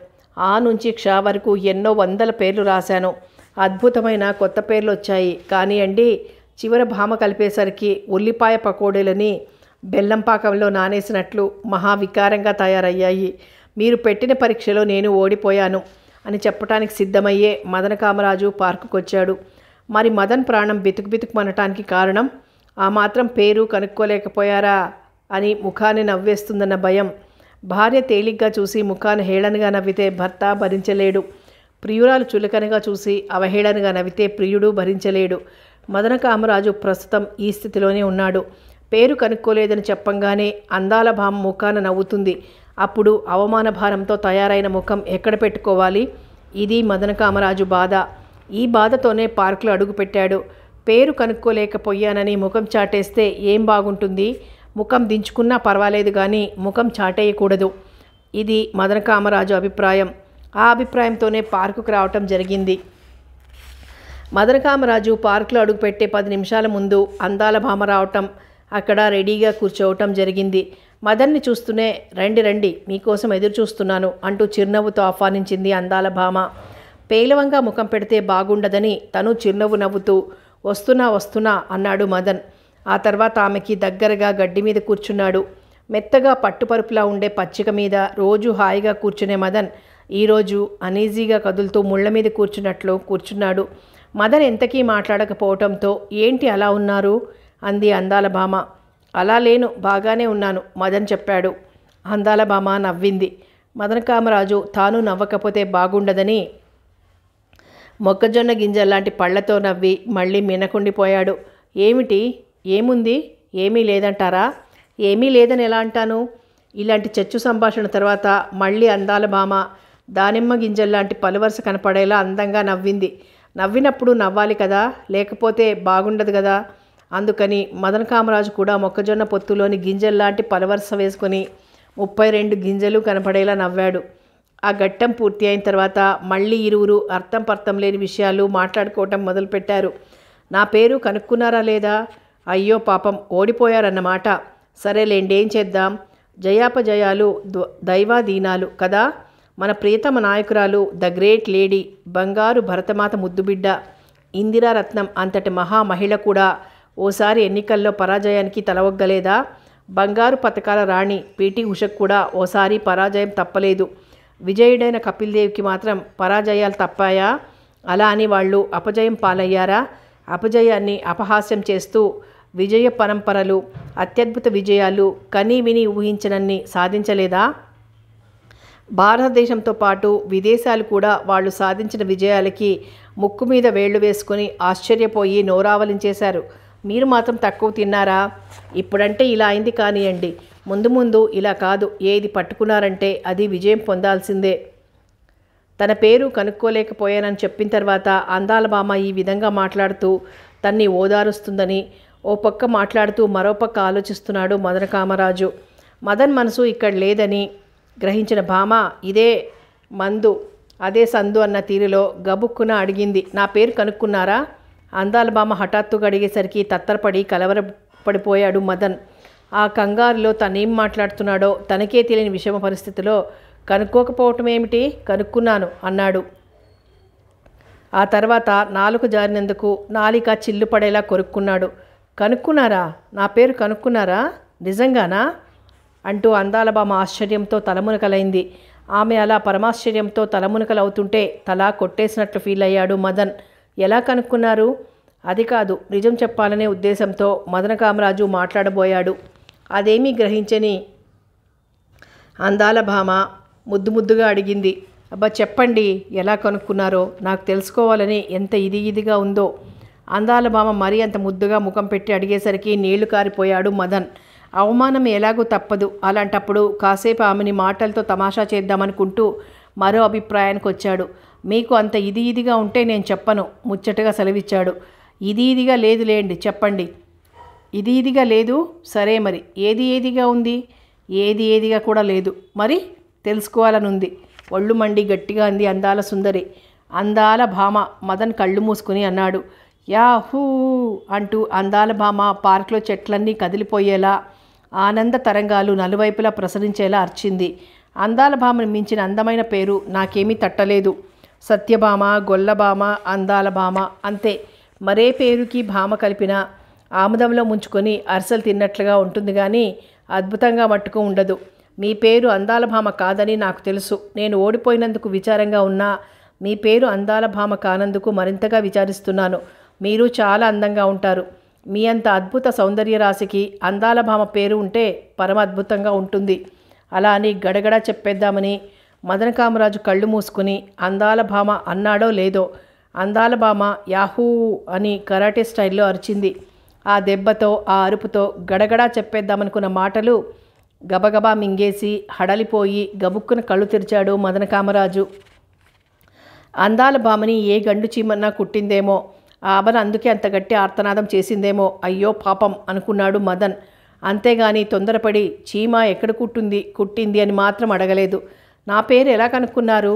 ఆ నుంచి క్షా వరకు ఎన్నో వందల పేర్లు రాశాను అద్భుతమైన కొత్త పేర్లు వచ్చాయి కానీ అండి చివర భామ కలిపేసరికి ఉల్లిపాయ పకోడీలని బెల్లంపాకంలో నానేసినట్లు మహావికారంగా తయారయ్యాయి మీరు పెట్టిన పరీక్షలో నేను ఓడిపోయాను అని చెప్పటానికి సిద్ధమయ్యే మదన కామరాజు వచ్చాడు మరి మదన్ ప్రాణం బితుకు బితుకుమనటానికి కారణం ఆ మాత్రం పేరు కనుక్కోలేకపోయారా అని ముఖాన్ని నవ్వేస్తుందన్న భయం భార్య తేలిగ్గా చూసి ముఖాన్ని హేళనగా నవ్వితే భర్త భరించలేడు ప్రియురాలు చులకనగా చూసి అవహేళనగా నవ్వితే ప్రియుడు భరించలేడు మదన కామరాజు ప్రస్తుతం ఈ స్థితిలోనే ఉన్నాడు పేరు కనుక్కోలేదని చెప్పంగానే అందాల భామ ముఖాన నవ్వుతుంది అప్పుడు అవమాన భారంతో తయారైన ముఖం ఎక్కడ పెట్టుకోవాలి ఇది మదనకామరాజు బాధ ఈ బాధతోనే పార్కులో అడుగుపెట్టాడు పేరు కనుక్కోలేకపోయానని ముఖం చాటేస్తే ఏం బాగుంటుంది ముఖం దించుకున్నా పర్వాలేదు కానీ ముఖం చాటేయకూడదు ఇది మదనకామరాజు అభిప్రాయం ఆ అభిప్రాయంతోనే పార్కుకు రావటం జరిగింది మదనకామరాజు పార్కులో అడుగుపెట్టే పది నిమిషాల ముందు అందాల భామ రావటం అక్కడ రెడీగా కూర్చోవటం జరిగింది మదన్ని చూస్తూనే రండి రండి మీకోసం ఎదురు చూస్తున్నాను అంటూ చిరునవ్వుతో ఆహ్వానించింది అందాల భామ పేలవంగా ముఖం పెడితే బాగుండదని తను చిరునవ్వు నవ్వుతూ వస్తున్నా వస్తున్నా అన్నాడు మదన్ ఆ తర్వాత ఆమెకి దగ్గరగా గడ్డి మీద కూర్చున్నాడు మెత్తగా పట్టుపరుపులా ఉండే పచ్చిక మీద రోజు హాయిగా కూర్చునే మదన్ ఈరోజు అనీజీగా కదులుతూ ముళ్ళ మీద కూర్చున్నట్లు కూర్చున్నాడు మదన్ ఎంతకీ మాట్లాడకపోవటంతో ఏంటి అలా ఉన్నారు అంది అందాల భామ అలా లేను బాగానే ఉన్నాను మదన్ చెప్పాడు భామ నవ్వింది మదన కామరాజు తాను నవ్వకపోతే బాగుండదని మొక్కజొన్న గింజల్లాంటి పళ్లతో నవ్వి మళ్ళీ మినకుండిపోయాడు ఏమిటి ఏముంది ఏమీ లేదంటారా ఏమీ లేదని ఎలా అంటాను ఇలాంటి చచ్చు సంభాషణ తర్వాత మళ్ళీ అందాల భామ దానిమ్మ గింజల్లాంటి పలువరుస కనపడేలా అందంగా నవ్వింది నవ్వినప్పుడు నవ్వాలి కదా లేకపోతే బాగుండదు కదా అందుకని మదన కామరాజు కూడా మొక్కజొన్న పొత్తులోని గింజల్లాంటి పలవరస వేసుకొని ముప్పై రెండు గింజలు కనపడేలా నవ్వాడు ఆ ఘట్టం పూర్తి అయిన తర్వాత మళ్ళీ ఇరువురు అర్థం పర్థం లేని విషయాలు మాట్లాడుకోవటం మొదలుపెట్టారు నా పేరు కనుక్కున్నారా లేదా అయ్యో పాపం ఓడిపోయారన్నమాట సరేలేండి ఏం చేద్దాం జయాపజయాలు దైవాధీనాలు కదా మన ప్రియతమ నాయకురాలు ద గ్రేట్ లేడీ బంగారు భరతమాత ముద్దుబిడ్డ ఇందిరారత్నం అంతటి మహామహిళ కూడా ఓసారి ఎన్నికల్లో పరాజయానికి తలవగ్గలేదా బంగారు పథకాల రాణి పీటీ ఉషక్ కూడా ఓసారి పరాజయం తప్పలేదు విజయుడైన కపిల్ దేవ్కి మాత్రం పరాజయాలు తప్పాయా అలా అని వాళ్ళు అపజయం పాలయ్యారా అపజయాన్ని అపహాస్యం చేస్తూ విజయ పరంపరలు అత్యద్భుత విజయాలు కనీ విని ఊహించనన్ని సాధించలేదా భారతదేశంతో పాటు విదేశాలు కూడా వాళ్ళు సాధించిన విజయాలకి ముక్కు మీద వేళ్లు వేసుకుని ఆశ్చర్యపోయి నోరావలించేశారు మీరు మాత్రం తక్కువ తిన్నారా ఇప్పుడంటే ఇలా అయింది కానీయండి ముందు ముందు ఇలా కాదు ఏది పట్టుకున్నారంటే అది విజయం పొందాల్సిందే తన పేరు కనుక్కోలేకపోయానని చెప్పిన తర్వాత అందాల బామ ఈ విధంగా మాట్లాడుతూ తన్ని ఓదారుస్తుందని ఓ పక్క మాట్లాడుతూ మరో పక్క ఆలోచిస్తున్నాడు మదన కామరాజు మదన్ మనసు ఇక్కడ లేదని గ్రహించిన భామ ఇదే మందు అదే సందు అన్న తీరులో గబుక్కున అడిగింది నా పేరు కనుక్కున్నారా అందాల భామ హఠాత్తుగా అడిగేసరికి తత్తరపడి కలవరపడిపోయాడు మదన్ ఆ కంగారులో తనేం మాట్లాడుతున్నాడో తనకే తెలియని విషమ పరిస్థితిలో కనుక్కోకపోవటం ఏమిటి కనుక్కున్నాను అన్నాడు ఆ తర్వాత నాలుక జారినందుకు నాలిక చిల్లు పడేలా కొనుక్కున్నాడు కనుక్కున్నారా నా పేరు కనుక్కున్నారా నిజంగానా అంటూ అందాలబామ ఆశ్చర్యంతో తలమునకలైంది ఆమె అలా పరమాశ్చర్యంతో తలమునకలవుతుంటే తలా కొట్టేసినట్లు ఫీల్ అయ్యాడు మదన్ ఎలా కనుక్కున్నారు అది కాదు నిజం చెప్పాలనే ఉద్దేశంతో మదన కామరాజు మాట్లాడబోయాడు అదేమీ గ్రహించని అందాల భామ ముద్దు ముద్దుగా అడిగింది అబ్బా చెప్పండి ఎలా కనుక్కున్నారో నాకు తెలుసుకోవాలని ఎంత ఇది ఇదిగా ఉందో అందాల భామ మరీ అంత ముద్దుగా ముఖం పెట్టి అడిగేసరికి నీళ్లు కారిపోయాడు మదన్ అవమానం ఎలాగూ తప్పదు అలాంటప్పుడు కాసేపు ఆమెని మాటలతో తమాషా చేద్దామనుకుంటూ మరో అభిప్రాయానికి వచ్చాడు మీకు అంత ఇది ఇదిగా ఉంటే నేను చెప్పను ముచ్చటగా సెలవిచ్చాడు ఇది ఇదిగా లేదు లేండి చెప్పండి ఇది ఇదిగా లేదు సరే మరి ఏది ఏదిగా ఉంది ఏది ఏదిగా కూడా లేదు మరి తెలుసుకోవాలనుంది ఒళ్ళు మండి గట్టిగా అంది అందాల సుందరి అందాల భామ మదన్ కళ్ళు మూసుకుని అన్నాడు యాహూ అంటూ అందాల భామ పార్క్లో చెట్లన్నీ కదిలిపోయేలా ఆనంద తరంగాలు నలువైపులా ప్రసరించేలా అర్చింది అందాల భామను మించిన అందమైన పేరు నాకేమీ తట్టలేదు సత్యభామ గొల్లభామ అందాల భామ అంతే మరే పేరుకి భామ కలిపిన ఆముదంలో ముంచుకొని అరసలు తిన్నట్లుగా ఉంటుంది కానీ అద్భుతంగా మట్టుకు ఉండదు మీ పేరు అందాల భామ కాదని నాకు తెలుసు నేను ఓడిపోయినందుకు విచారంగా ఉన్నా మీ పేరు అందాల భామ కానందుకు మరింతగా విచారిస్తున్నాను మీరు చాలా అందంగా ఉంటారు మీ అంత అద్భుత సౌందర్య రాశికి అందాల భామ పేరు ఉంటే పరమ అద్భుతంగా ఉంటుంది అలా అని గడగడ చెప్పేద్దామని మదన కామరాజు కళ్ళు మూసుకుని అందాల భామ అన్నాడో లేదో అందాల భామ యాహూ అని కరాటే స్టైల్లో అరిచింది ఆ దెబ్బతో ఆ అరుపుతో గడగడా చెప్పేద్దామనుకున్న మాటలు గబగబా మింగేసి హడలిపోయి గబుక్కున కళ్ళు తెరిచాడు మదన కామరాజు అందాల భామని ఏ గండు చీమన్నా కుట్టిందేమో ఆ ఆమెను అందుకే అంత గట్టి ఆర్తనాదం చేసిందేమో అయ్యో పాపం అనుకున్నాడు మదన్ అంతేగాని తొందరపడి చీమ ఎక్కడ కుట్టుంది కుట్టింది అని మాత్రం అడగలేదు నా పేరు ఎలా కనుక్కున్నారు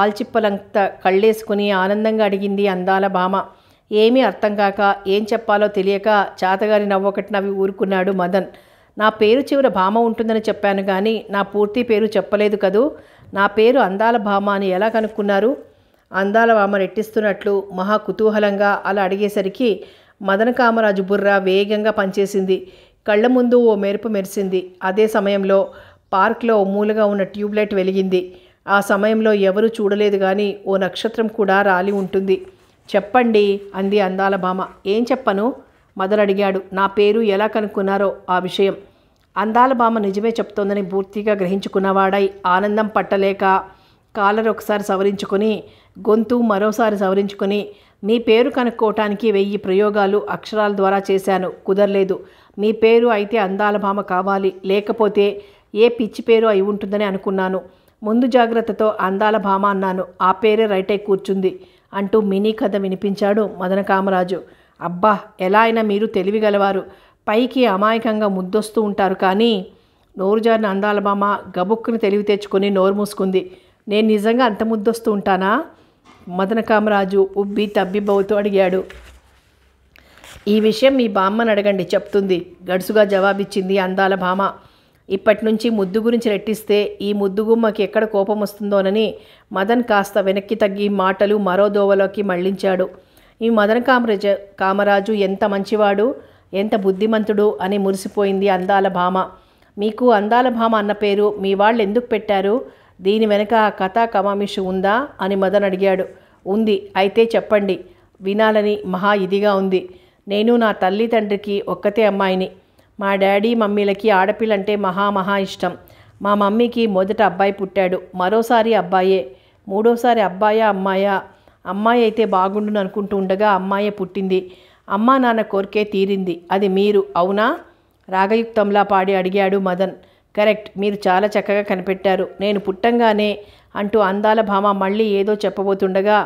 ఆల్చిప్పలంత కళ్ళేసుకుని ఆనందంగా అడిగింది అందాల భామ ఏమీ అర్థం కాక ఏం చెప్పాలో తెలియక చాతగారి నవ్వొకటి నవ్వి ఊరుకున్నాడు మదన్ నా పేరు చివర భామ ఉంటుందని చెప్పాను కానీ నా పూర్తి పేరు చెప్పలేదు కదూ నా పేరు అందాల భామ అని ఎలా కనుక్కున్నారు అందాల భామ రెట్టిస్తున్నట్లు మహా కుతూహలంగా అలా అడిగేసరికి మదన కామరాజు బుర్ర వేగంగా పనిచేసింది కళ్ళ ముందు ఓ మెరుపు మెరిసింది అదే సమయంలో పార్క్లో మూలగా ఉన్న ట్యూబ్లైట్ వెలిగింది ఆ సమయంలో ఎవరు చూడలేదు కానీ ఓ నక్షత్రం కూడా రాలి ఉంటుంది చెప్పండి అంది అందాల భామ ఏం చెప్పను మదర్ అడిగాడు నా పేరు ఎలా కనుక్కున్నారో ఆ విషయం అందాల భామ నిజమే చెప్తోందని పూర్తిగా గ్రహించుకున్నవాడై ఆనందం పట్టలేక కాలర్ ఒకసారి సవరించుకొని గొంతు మరోసారి సవరించుకొని మీ పేరు కనుక్కోవటానికి వెయ్యి ప్రయోగాలు అక్షరాల ద్వారా చేశాను కుదరలేదు మీ పేరు అయితే అందాల భామ కావాలి లేకపోతే ఏ పిచ్చి పేరు అయి ఉంటుందని అనుకున్నాను ముందు జాగ్రత్తతో అందాల భామ అన్నాను ఆ పేరే రైటై కూర్చుంది అంటూ మినీ కథ వినిపించాడు మదన కామరాజు అబ్బా ఎలా అయినా మీరు తెలివిగలవారు పైకి అమాయకంగా ముద్దొస్తూ ఉంటారు కానీ నోరుజారిన అందాల భామ గబుక్కుని తెలివి తెచ్చుకొని నోరు మూసుకుంది నేను నిజంగా అంత ముద్దొస్తూ ఉంటానా మదన కామరాజు ఉబ్బి తబ్బిబ్బవుతూ అడిగాడు ఈ విషయం మీ బామ్మని అడగండి చెప్తుంది గడుసుగా జవాబిచ్చింది అందాల భామ ఇప్పటి నుంచి ముద్దు గురించి రెట్టిస్తే ఈ ముద్దుగుమ్మకి ఎక్కడ కోపం వస్తుందోనని మదన్ కాస్త వెనక్కి తగ్గి మాటలు మరో దోవలోకి మళ్లించాడు ఈ మదన్ కామరాజ కామరాజు ఎంత మంచివాడు ఎంత బుద్ధిమంతుడు అని మురిసిపోయింది అందాల భామ మీకు అందాల భామ అన్న పేరు మీ వాళ్ళు ఎందుకు పెట్టారు దీని వెనక ఆ కథా కమామిషు ఉందా అని మదన్ అడిగాడు ఉంది అయితే చెప్పండి వినాలని మహా ఇదిగా ఉంది నేను నా తల్లి తండ్రికి ఒక్కతే అమ్మాయిని మా డాడీ మమ్మీలకి ఆడపిల్లంటే మహా మహా ఇష్టం మా మమ్మీకి మొదట అబ్బాయి పుట్టాడు మరోసారి అబ్బాయే మూడోసారి అబ్బాయా అమ్మాయా అమ్మాయి అయితే బాగుండును అనుకుంటూ ఉండగా అమ్మాయే పుట్టింది అమ్మా నాన్న కోరికే తీరింది అది మీరు అవునా రాగయుక్తంలా పాడి అడిగాడు మదన్ కరెక్ట్ మీరు చాలా చక్కగా కనిపెట్టారు నేను పుట్టంగానే అంటూ అందాల భామ మళ్ళీ ఏదో చెప్పబోతుండగా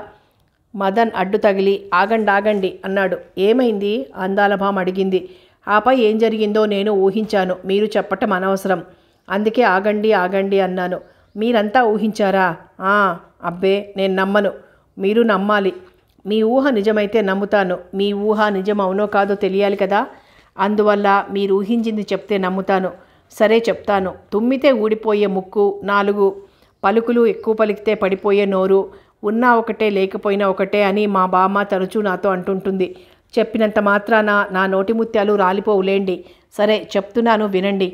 మదన్ అడ్డు తగిలి ఆగండి ఆగండి అన్నాడు ఏమైంది అందాల భామ అడిగింది ఆపై ఏం జరిగిందో నేను ఊహించాను మీరు చెప్పటం అనవసరం అందుకే ఆగండి ఆగండి అన్నాను మీరంతా ఊహించారా అబ్బే నేను నమ్మను మీరు నమ్మాలి మీ ఊహ నిజమైతే నమ్ముతాను మీ ఊహ నిజం అవునో కాదో తెలియాలి కదా అందువల్ల మీరు ఊహించింది చెప్తే నమ్ముతాను సరే చెప్తాను తుమ్మితే ఊడిపోయే ముక్కు నాలుగు పలుకులు ఎక్కువ పలికితే పడిపోయే నోరు ఉన్నా ఒకటే లేకపోయినా ఒకటే అని మా బామ్మ తరచూ నాతో అంటుంటుంది చెప్పినంత మాత్రాన నా నోటి ముత్యాలు రాలిపోవులేండి సరే చెప్తున్నాను వినండి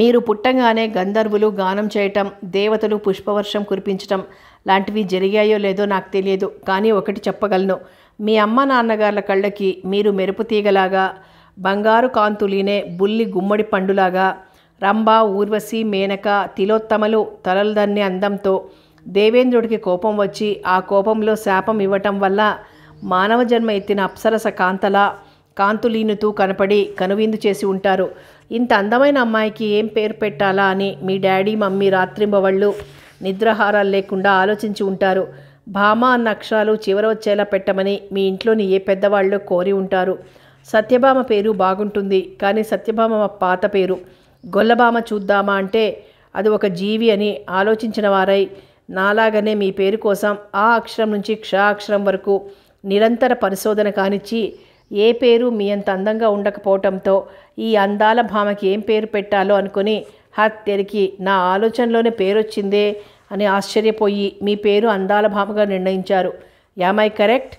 మీరు పుట్టంగానే గంధర్వులు గానం చేయటం దేవతలు పుష్పవర్షం కురిపించటం లాంటివి జరిగాయో లేదో నాకు తెలియదు కానీ ఒకటి చెప్పగలను మీ అమ్మ నాన్నగార్ల కళ్ళకి మీరు మెరుపు తీగలాగా బంగారు కాంతులీనే బుల్లి గుమ్మడి పండులాగా రంభ ఊర్వశి మేనక తిలోత్తమలు తలలు అందంతో దేవేంద్రుడికి కోపం వచ్చి ఆ కోపంలో శాపం ఇవ్వటం వల్ల మానవ జన్మ ఎత్తిన అప్సరస కాంతలా కాంతులీనుతూ కనపడి కనువిందు చేసి ఉంటారు ఇంత అందమైన అమ్మాయికి ఏం పేరు పెట్టాలా అని మీ డాడీ మమ్మీ రాత్రింబవళ్ళు నిద్రహారాలు లేకుండా ఆలోచించి ఉంటారు భామ అన్న అక్షరాలు చివర వచ్చేలా పెట్టమని మీ ఇంట్లోని ఏ పెద్దవాళ్ళు కోరి ఉంటారు సత్యభామ పేరు బాగుంటుంది కానీ సత్యభామ పాత పేరు గొల్లభామ చూద్దామా అంటే అది ఒక జీవి అని ఆలోచించిన వారై నాలాగనే మీ పేరు కోసం ఆ అక్షరం నుంచి క్ష అక్షరం వరకు నిరంతర పరిశోధన కానిచ్చి ఏ పేరు మీ అంత అందంగా ఉండకపోవటంతో ఈ అందాల భామకి ఏం పేరు పెట్టాలో అనుకుని హత్యరికి నా ఆలోచనలోనే పేరొచ్చిందే అని ఆశ్చర్యపోయి మీ పేరు అందాల భామగా నిర్ణయించారు యామై కరెక్ట్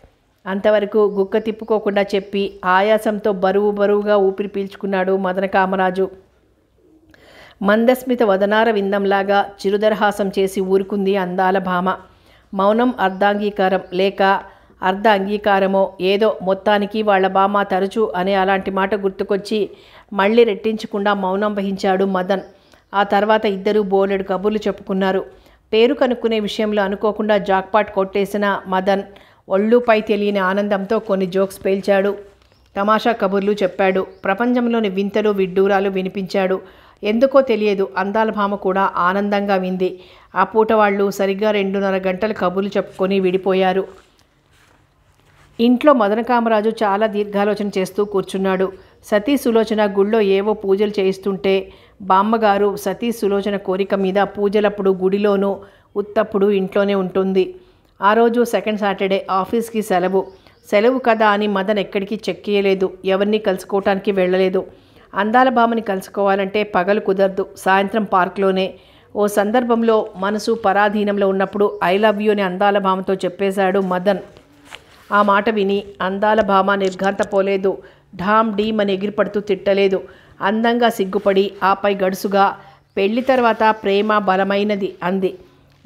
అంతవరకు గుక్క తిప్పుకోకుండా చెప్పి ఆయాసంతో బరువు బరువుగా ఊపిరి పీల్చుకున్నాడు మదన కామరాజు మందస్మిత వదనార విందంలాగా చిరుదరహాసం చేసి ఊరుకుంది అందాల భామ మౌనం అర్ధాంగీకారం లేక అర్ధ అంగీకారమో ఏదో మొత్తానికి వాళ్ళ బామ్మ తరచూ అనే అలాంటి మాట గుర్తుకొచ్చి మళ్ళీ రెట్టించకుండా మౌనం వహించాడు మదన్ ఆ తర్వాత ఇద్దరూ బోలెడు కబుర్లు చెప్పుకున్నారు పేరు కనుక్కునే విషయంలో అనుకోకుండా జాక్పాట్ కొట్టేసిన మదన్ ఒళ్ళుపై తెలియని ఆనందంతో కొన్ని జోక్స్ పేల్చాడు తమాషా కబుర్లు చెప్పాడు ప్రపంచంలోని వింతలు విడ్డూరాలు వినిపించాడు ఎందుకో తెలియదు అందాల భామ కూడా ఆనందంగా వింది ఆ పూట వాళ్ళు సరిగ్గా రెండున్నర గంటలు కబుర్లు చెప్పుకొని విడిపోయారు ఇంట్లో మదన కామరాజు చాలా దీర్ఘాలోచన చేస్తూ కూర్చున్నాడు సతీ సులోచన గుళ్ళో ఏవో పూజలు చేయిస్తుంటే బామ్మగారు సతీ సులోచన కోరిక మీద పూజలప్పుడు గుడిలోనూ ఉత్తప్పుడు ఇంట్లోనే ఉంటుంది ఆ రోజు సెకండ్ సాటర్డే ఆఫీస్కి సెలవు సెలవు కదా అని మదన్ ఎక్కడికి చెక్కియలేదు ఎవరిని కలుసుకోవటానికి వెళ్ళలేదు అందాల భామని కలుసుకోవాలంటే పగలు కుదరదు సాయంత్రం పార్క్లోనే ఓ సందర్భంలో మనసు పరాధీనంలో ఉన్నప్పుడు ఐ లవ్ యూ అని అందాల భామతో చెప్పేశాడు మదన్ ఆ మాట విని అందాల భామ నిర్ఘాంతపోలేదు ఢామ్ డీమ్ అని ఎగిరిపడుతూ తిట్టలేదు అందంగా సిగ్గుపడి ఆపై గడుసుగా పెళ్లి తర్వాత ప్రేమ బలమైనది అంది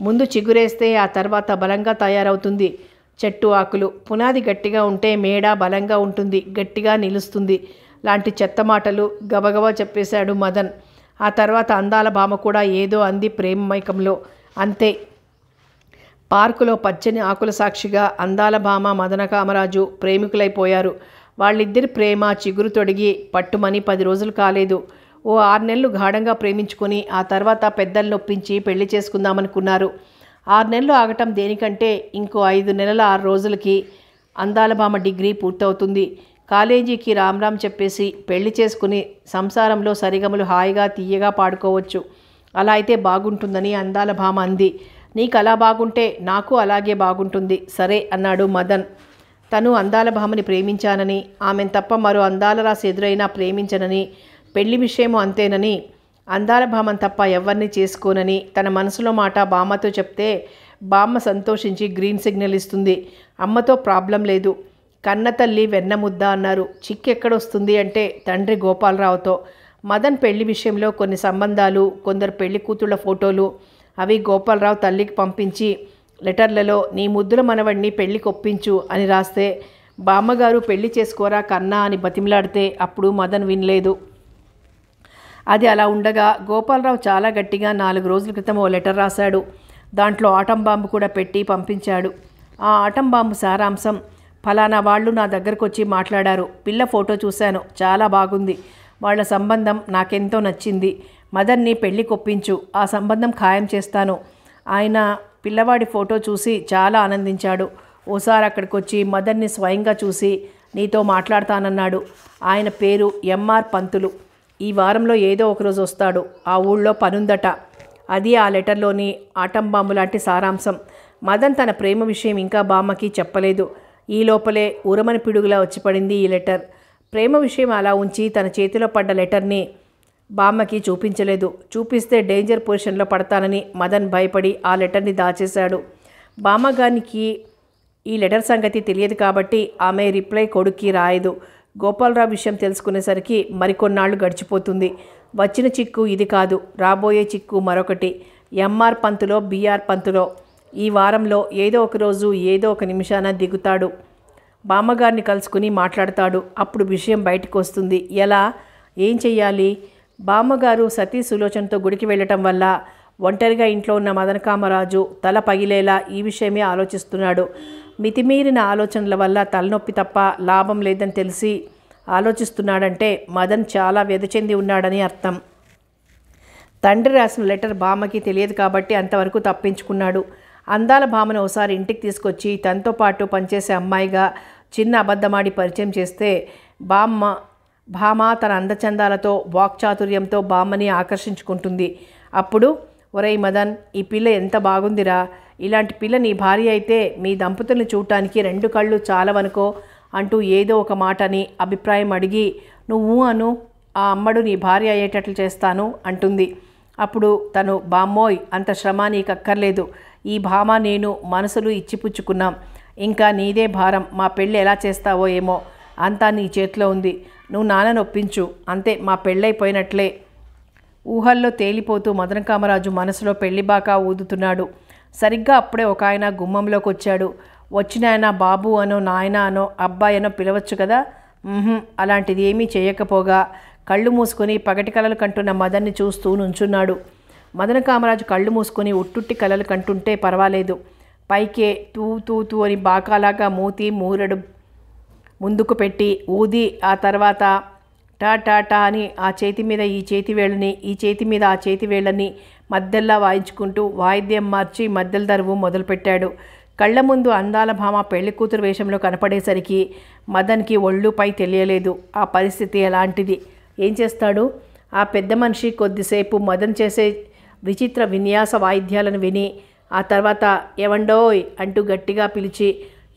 ముందు చిగురేస్తే ఆ తర్వాత బలంగా తయారవుతుంది చెట్టు ఆకులు పునాది గట్టిగా ఉంటే మేడ బలంగా ఉంటుంది గట్టిగా నిలుస్తుంది లాంటి చెత్త మాటలు గబగబా చెప్పేశాడు మదన్ ఆ తర్వాత అందాల భామ కూడా ఏదో అంది ప్రేమమైకంలో అంతే పార్కులో పచ్చని ఆకుల సాక్షిగా అందాల భామ మదన కామరాజు ప్రేమికులైపోయారు వాళ్ళిద్దరి ప్రేమ చిగురు తొడిగి పట్టుమని పది రోజులు కాలేదు ఓ ఆరు నెలలు గాఢంగా ప్రేమించుకొని ఆ తర్వాత పెద్దలు నొప్పించి పెళ్లి చేసుకుందామనుకున్నారు ఆరు నెలలు ఆగటం దేనికంటే ఇంకో ఐదు నెలల ఆరు రోజులకి అందాలభామ డిగ్రీ పూర్తవుతుంది కాలేజీకి రామ్రామ్ చెప్పేసి పెళ్లి చేసుకుని సంసారంలో సరిగమలు హాయిగా తీయగా పాడుకోవచ్చు అలా అయితే బాగుంటుందని అందాల భామ అంది నీకు అలా బాగుంటే నాకు అలాగే బాగుంటుంది సరే అన్నాడు మదన్ తను అందాల భామని ప్రేమించానని ఆమెను తప్ప మరో అందాల రాసి ఎదురైనా ప్రేమించనని పెళ్లి విషయము అంతేనని అందాల భామను తప్ప ఎవరిని చేసుకోనని తన మనసులో మాట బామ్మతో చెప్తే బామ్మ సంతోషించి గ్రీన్ సిగ్నల్ ఇస్తుంది అమ్మతో ప్రాబ్లం లేదు కన్న తల్లి వెన్నముద్ద అన్నారు చిక్కెక్కడొస్తుంది అంటే తండ్రి గోపాలరావుతో మదన్ పెళ్లి విషయంలో కొన్ని సంబంధాలు కొందరు పెళ్లి కూతుళ్ళ ఫోటోలు అవి గోపాలరావు తల్లికి పంపించి లెటర్లలో నీ ముద్దుల మనవడిని పెళ్లి కొప్పించు అని రాస్తే బామ్మగారు పెళ్లి చేసుకోరా కన్నా అని బతిమిలాడితే అప్పుడు మదన్ వినలేదు అది అలా ఉండగా గోపాలరావు చాలా గట్టిగా నాలుగు రోజుల క్రితం ఓ లెటర్ రాశాడు దాంట్లో ఆటం బాంబు కూడా పెట్టి పంపించాడు ఆ ఆటం బాంబు సారాంశం ఫలానా వాళ్ళు నా దగ్గరకు వచ్చి మాట్లాడారు పిల్ల ఫోటో చూశాను చాలా బాగుంది వాళ్ళ సంబంధం నాకెంతో నచ్చింది మదర్ని పెళ్లి కొప్పించు ఆ సంబంధం ఖాయం చేస్తాను ఆయన పిల్లవాడి ఫోటో చూసి చాలా ఆనందించాడు ఓసారి అక్కడికి వచ్చి మదర్ని స్వయంగా చూసి నీతో మాట్లాడతానన్నాడు ఆయన పేరు ఎంఆర్ పంతులు ఈ వారంలో ఏదో ఒకరోజు వస్తాడు ఆ ఊళ్ళో పనుందట అది ఆ లెటర్లోని ఆటం బాంబు లాంటి సారాంశం మదన్ తన ప్రేమ విషయం ఇంకా బామ్మకి చెప్పలేదు ఈ లోపలే ఉరమని పిడుగులా వచ్చిపడింది ఈ లెటర్ ప్రేమ విషయం అలా ఉంచి తన చేతిలో పడ్డ లెటర్ని బామ్మకి చూపించలేదు చూపిస్తే డేంజర్ పొజిషన్లో పడతానని మదన్ భయపడి ఆ లెటర్ని దాచేశాడు బామ్మగారికి ఈ లెటర్ సంగతి తెలియదు కాబట్టి ఆమె రిప్లై కొడుక్కి రాయదు గోపాలరావు విషయం తెలుసుకునేసరికి మరికొన్నాళ్ళు గడిచిపోతుంది వచ్చిన చిక్కు ఇది కాదు రాబోయే చిక్కు మరొకటి ఎంఆర్ పంతులో బీఆర్ పంతులో ఈ వారంలో ఏదో ఒక రోజు ఏదో ఒక నిమిషాన దిగుతాడు బామ్మగారిని కలుసుకుని మాట్లాడతాడు అప్పుడు విషయం బయటకు వస్తుంది ఎలా ఏం చెయ్యాలి బామ్మగారు సతీ సులోచనతో గుడికి వెళ్ళటం వల్ల ఒంటరిగా ఇంట్లో ఉన్న మదనకామరాజు తల పగిలేలా ఈ విషయమే ఆలోచిస్తున్నాడు మితిమీరిన ఆలోచనల వల్ల తలనొప్పి తప్ప లాభం లేదని తెలిసి ఆలోచిస్తున్నాడంటే మదన్ చాలా వ్యధచెంది ఉన్నాడని అర్థం తండ్రి రాసిన లెటర్ బామ్మకి తెలియదు కాబట్టి అంతవరకు తప్పించుకున్నాడు అందాల భామను ఒకసారి ఇంటికి తీసుకొచ్చి తనతో పాటు పనిచేసే అమ్మాయిగా చిన్న అబద్ధమాడి పరిచయం చేస్తే బామ్మ భామ తన అందచందాలతో వాక్చాతుర్యంతో బామ్మని ఆకర్షించుకుంటుంది అప్పుడు ఒరేయ్ మదన్ ఈ పిల్ల ఎంత బాగుందిరా ఇలాంటి పిల్ల నీ భార్య అయితే మీ దంపతులను చూడటానికి రెండు కళ్ళు చాలవనుకో అంటూ ఏదో ఒక మాటని అభిప్రాయం అడిగి నువ్వు అను ఆ అమ్మడు నీ భార్య అయ్యేటట్లు చేస్తాను అంటుంది అప్పుడు తను బామ్మోయ్ అంత శ్రమ నీకు అక్కర్లేదు ఈ భామ నేను మనసులు ఇచ్చిపుచ్చుకున్నాం ఇంకా నీదే భారం మా పెళ్ళి ఎలా చేస్తావో ఏమో అంతా నీ చేతిలో ఉంది నువ్వు నాన్నను ఒప్పించు అంతే మా పెళ్ళైపోయినట్లే ఊహల్లో తేలిపోతూ మదన కామరాజు మనసులో బాకా ఊదుతున్నాడు సరిగ్గా అప్పుడే ఒక ఆయన గుమ్మంలోకి వచ్చాడు వచ్చిన ఆయన బాబు అనో నాయన అనో అబ్బాయి అనో పిలవచ్చు కదా అలాంటిది ఏమీ చేయకపోగా కళ్ళు మూసుకుని పగటి కలలు కంటున్న మదన్ని చూస్తూ నుంచున్నాడు మదన కామరాజు కళ్ళు మూసుకుని ఉట్టుట్టి కలలు కంటుంటే పర్వాలేదు పైకే తూ తూ తూ అని బాకాలాగా మూతి మూరెడు ముందుకు పెట్టి ఊది ఆ తర్వాత టా టా టా అని ఆ చేతి మీద ఈ చేతి వేళ్ళని ఈ చేతి మీద ఆ చేతి వేళ్ళని మధ్యల్లా వాయించుకుంటూ వాయిద్యం మార్చి మధ్యల దరువు మొదలుపెట్టాడు కళ్ళ ముందు అందాల భామ పెళ్లి కూతురు వేషంలో కనపడేసరికి మదన్కి ఒళ్ళుపై తెలియలేదు ఆ పరిస్థితి ఎలాంటిది ఏం చేస్తాడు ఆ పెద్ద మనిషి కొద్దిసేపు మదన్ చేసే విచిత్ర విన్యాస వాయిద్యాలను విని ఆ తర్వాత ఎవండోయ్ అంటూ గట్టిగా పిలిచి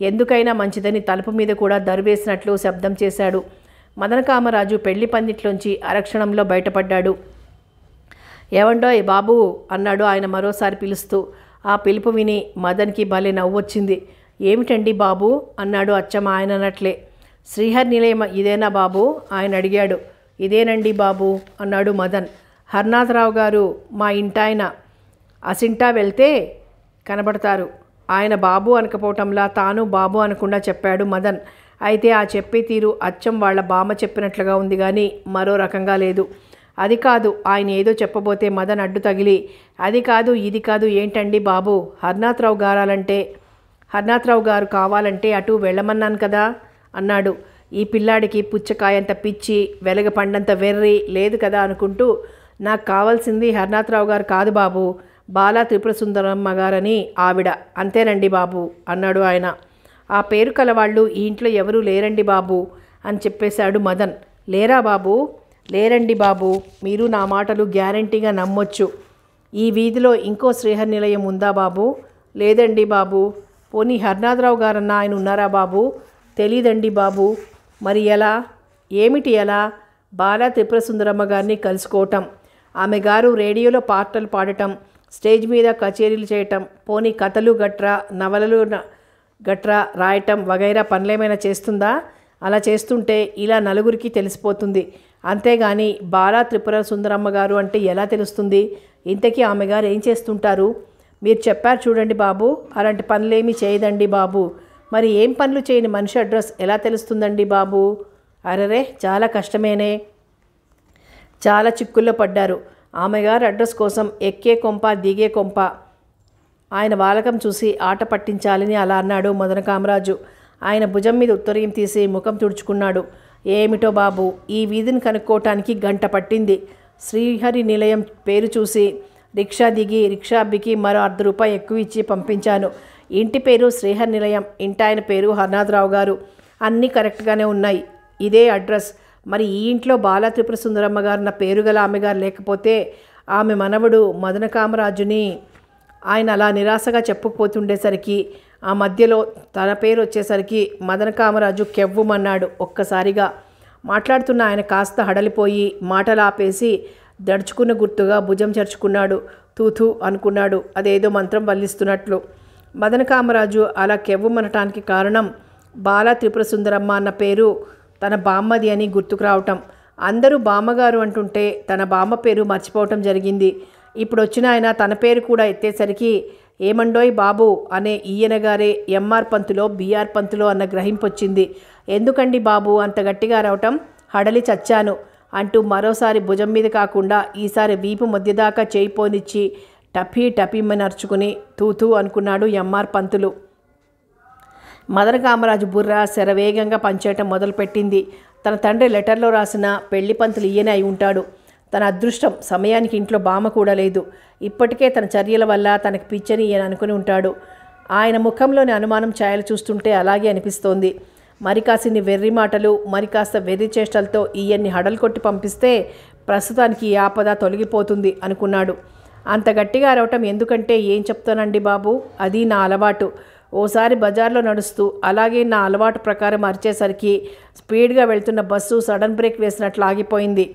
ఎందుకైనా మంచిదని తలుపు మీద కూడా దరువేసినట్లు శబ్దం చేశాడు మదనకామరాజు పెళ్లి పందిట్లోంచి అరక్షణంలో బయటపడ్డాడు ఏవండోయ్ బాబు అన్నాడు ఆయన మరోసారి పిలుస్తూ ఆ పిలుపు విని మదన్కి భలే నవ్వొచ్చింది ఏమిటండి బాబు అన్నాడు అచ్చమ్మ ఆయన అన్నట్లే శ్రీహర్ నిలయం ఇదేనా బాబు ఆయన అడిగాడు ఇదేనండి బాబు అన్నాడు మదన్ హర్నాథరావు గారు మా ఇంటాయన అసింటా వెళ్తే కనబడతారు ఆయన బాబు అనకపోవటంలా తాను బాబు అనకుండా చెప్పాడు మదన్ అయితే ఆ చెప్పే తీరు అచ్చం వాళ్ళ బామ్మ చెప్పినట్లుగా ఉంది కానీ మరో రకంగా లేదు అది కాదు ఆయన ఏదో చెప్పబోతే మదన్ అడ్డు తగిలి అది కాదు ఇది కాదు ఏంటండి బాబు హర్నాథ్రావు గారాలంటే హర్నాథ్రావు గారు కావాలంటే అటు వెళ్ళమన్నాను కదా అన్నాడు ఈ పిల్లాడికి పుచ్చకాయంత పిచ్చి వెలగ పండంత వెర్రి లేదు కదా అనుకుంటూ నాకు కావాల్సింది హర్నాథ్రావు గారు కాదు బాబు బాలా త్రిపుర సుందరమ్మ గారని ఆవిడ అంతేనండి బాబు అన్నాడు ఆయన ఆ పేరు కలవాళ్ళు ఈ ఇంట్లో ఎవరూ లేరండి బాబు అని చెప్పేశాడు మదన్ లేరా బాబు లేరండి బాబు మీరు నా మాటలు గ్యారంటీగా నమ్మొచ్చు ఈ వీధిలో ఇంకో శ్రీహర్ నిలయం ఉందా బాబు లేదండి బాబు పోనీ హర్నాథరావు గారన్న ఆయన ఉన్నారా బాబు తెలీదండి బాబు మరి ఎలా ఏమిటి ఎలా బాలా త్రిపుర సుందరమ్మ గారిని కలుసుకోవటం ఆమె గారు రేడియోలో పాటలు పాడటం స్టేజ్ మీద కచేరీలు చేయటం పోనీ కథలు గట్రా నవలలు గట్రా రాయటం వగైరా పనులేమైనా చేస్తుందా అలా చేస్తుంటే ఇలా నలుగురికి తెలిసిపోతుంది అంతేగాని బాలా త్రిపుర సుందరమ్మ గారు అంటే ఎలా తెలుస్తుంది ఇంతకీ ఆమె గారు ఏం చేస్తుంటారు మీరు చెప్పారు చూడండి బాబు అలాంటి పనులేమీ చేయదండి బాబు మరి ఏం పనులు చేయని మనిషి అడ్రస్ ఎలా తెలుస్తుందండి బాబు అరరే చాలా కష్టమేనే చాలా చిక్కుల్లో పడ్డారు ఆమెగారు అడ్రస్ కోసం ఎక్కే కొంప దిగే కొంప ఆయన వాలకం చూసి ఆట పట్టించాలని అలా అన్నాడు మదన కామరాజు ఆయన భుజం మీద ఉత్తరీం తీసి ముఖం తుడుచుకున్నాడు ఏమిటో బాబు ఈ వీధిని కనుక్కోవటానికి గంట పట్టింది శ్రీహరి నిలయం పేరు చూసి రిక్షా దిగి రిక్షా అబ్బికి మరో అర్ధ రూపాయి ఎక్కువ ఇచ్చి పంపించాను ఇంటి పేరు శ్రీహరి నిలయం ఇంటాయన పేరు హర్నాథరావు గారు అన్నీ కరెక్ట్గానే ఉన్నాయి ఇదే అడ్రస్ మరి ఈ ఇంట్లో బాల త్రిపుర సుందరమ్మ గారిన పేరు గల ఆమె గారు లేకపోతే ఆమె మనవడు మదన కామరాజుని ఆయన అలా నిరాశగా చెప్పుకుపోతుండేసరికి ఆ మధ్యలో తన పేరు వచ్చేసరికి మదన కామరాజు కెవ్వుమన్నాడు ఒక్కసారిగా మాట్లాడుతున్న ఆయన కాస్త హడలిపోయి మాటలాపేసి దడుచుకున్న గుర్తుగా భుజం చరుచుకున్నాడు తూతు అనుకున్నాడు అదేదో మంత్రం వల్లిస్తున్నట్లు మదన కామరాజు అలా కెవ్వమనటానికి కారణం బాల త్రిపుర సుందరమ్మ అన్న పేరు తన బామ్మది అని గుర్తుకు రావటం అందరూ బామ్మగారు అంటుంటే తన బామ్మ పేరు మర్చిపోవటం జరిగింది ఇప్పుడు వచ్చిన ఆయన తన పేరు కూడా ఎత్తేసరికి ఏమండోయ్ బాబు అనే ఈయనగారే ఎంఆర్ పంతులో బీఆర్ పంతులో అన్న గ్రహింపొచ్చింది ఎందుకండి బాబు అంత గట్టిగా రావటం హడలి చచ్చాను అంటూ మరోసారి భుజం మీద కాకుండా ఈసారి వీపు మధ్యదాకా చేయిపోనిచ్చి టపీ టపీమని అరుచుకుని తూతూ అనుకున్నాడు ఎంఆర్ పంతులు మదన కామరాజు బుర్ర శరవేగంగా పనిచేయటం మొదలుపెట్టింది తన తండ్రి లెటర్లో రాసిన పెళ్లి పంతులు ఈయనే అయి ఉంటాడు తన అదృష్టం సమయానికి ఇంట్లో బామ కూడా లేదు ఇప్పటికే తన చర్యల వల్ల తనకు పిచ్చని ఈయన అనుకుని ఉంటాడు ఆయన ముఖంలోని అనుమానం ఛాయలు చూస్తుంటే అలాగే అనిపిస్తోంది మరికాసిని వెర్రి మాటలు మరికాస్త వెర్రి చేష్టలతో ఈయన్ని హడలు కొట్టి పంపిస్తే ప్రస్తుతానికి ఈ ఆపద తొలగిపోతుంది అనుకున్నాడు అంత గట్టిగా అరవటం ఎందుకంటే ఏం చెప్తానండి బాబు అది నా అలవాటు ఓసారి బజార్లో నడుస్తూ అలాగే నా అలవాటు ప్రకారం అరిచేసరికి స్పీడ్గా వెళ్తున్న బస్సు సడన్ బ్రేక్ వేసినట్లు ఆగిపోయింది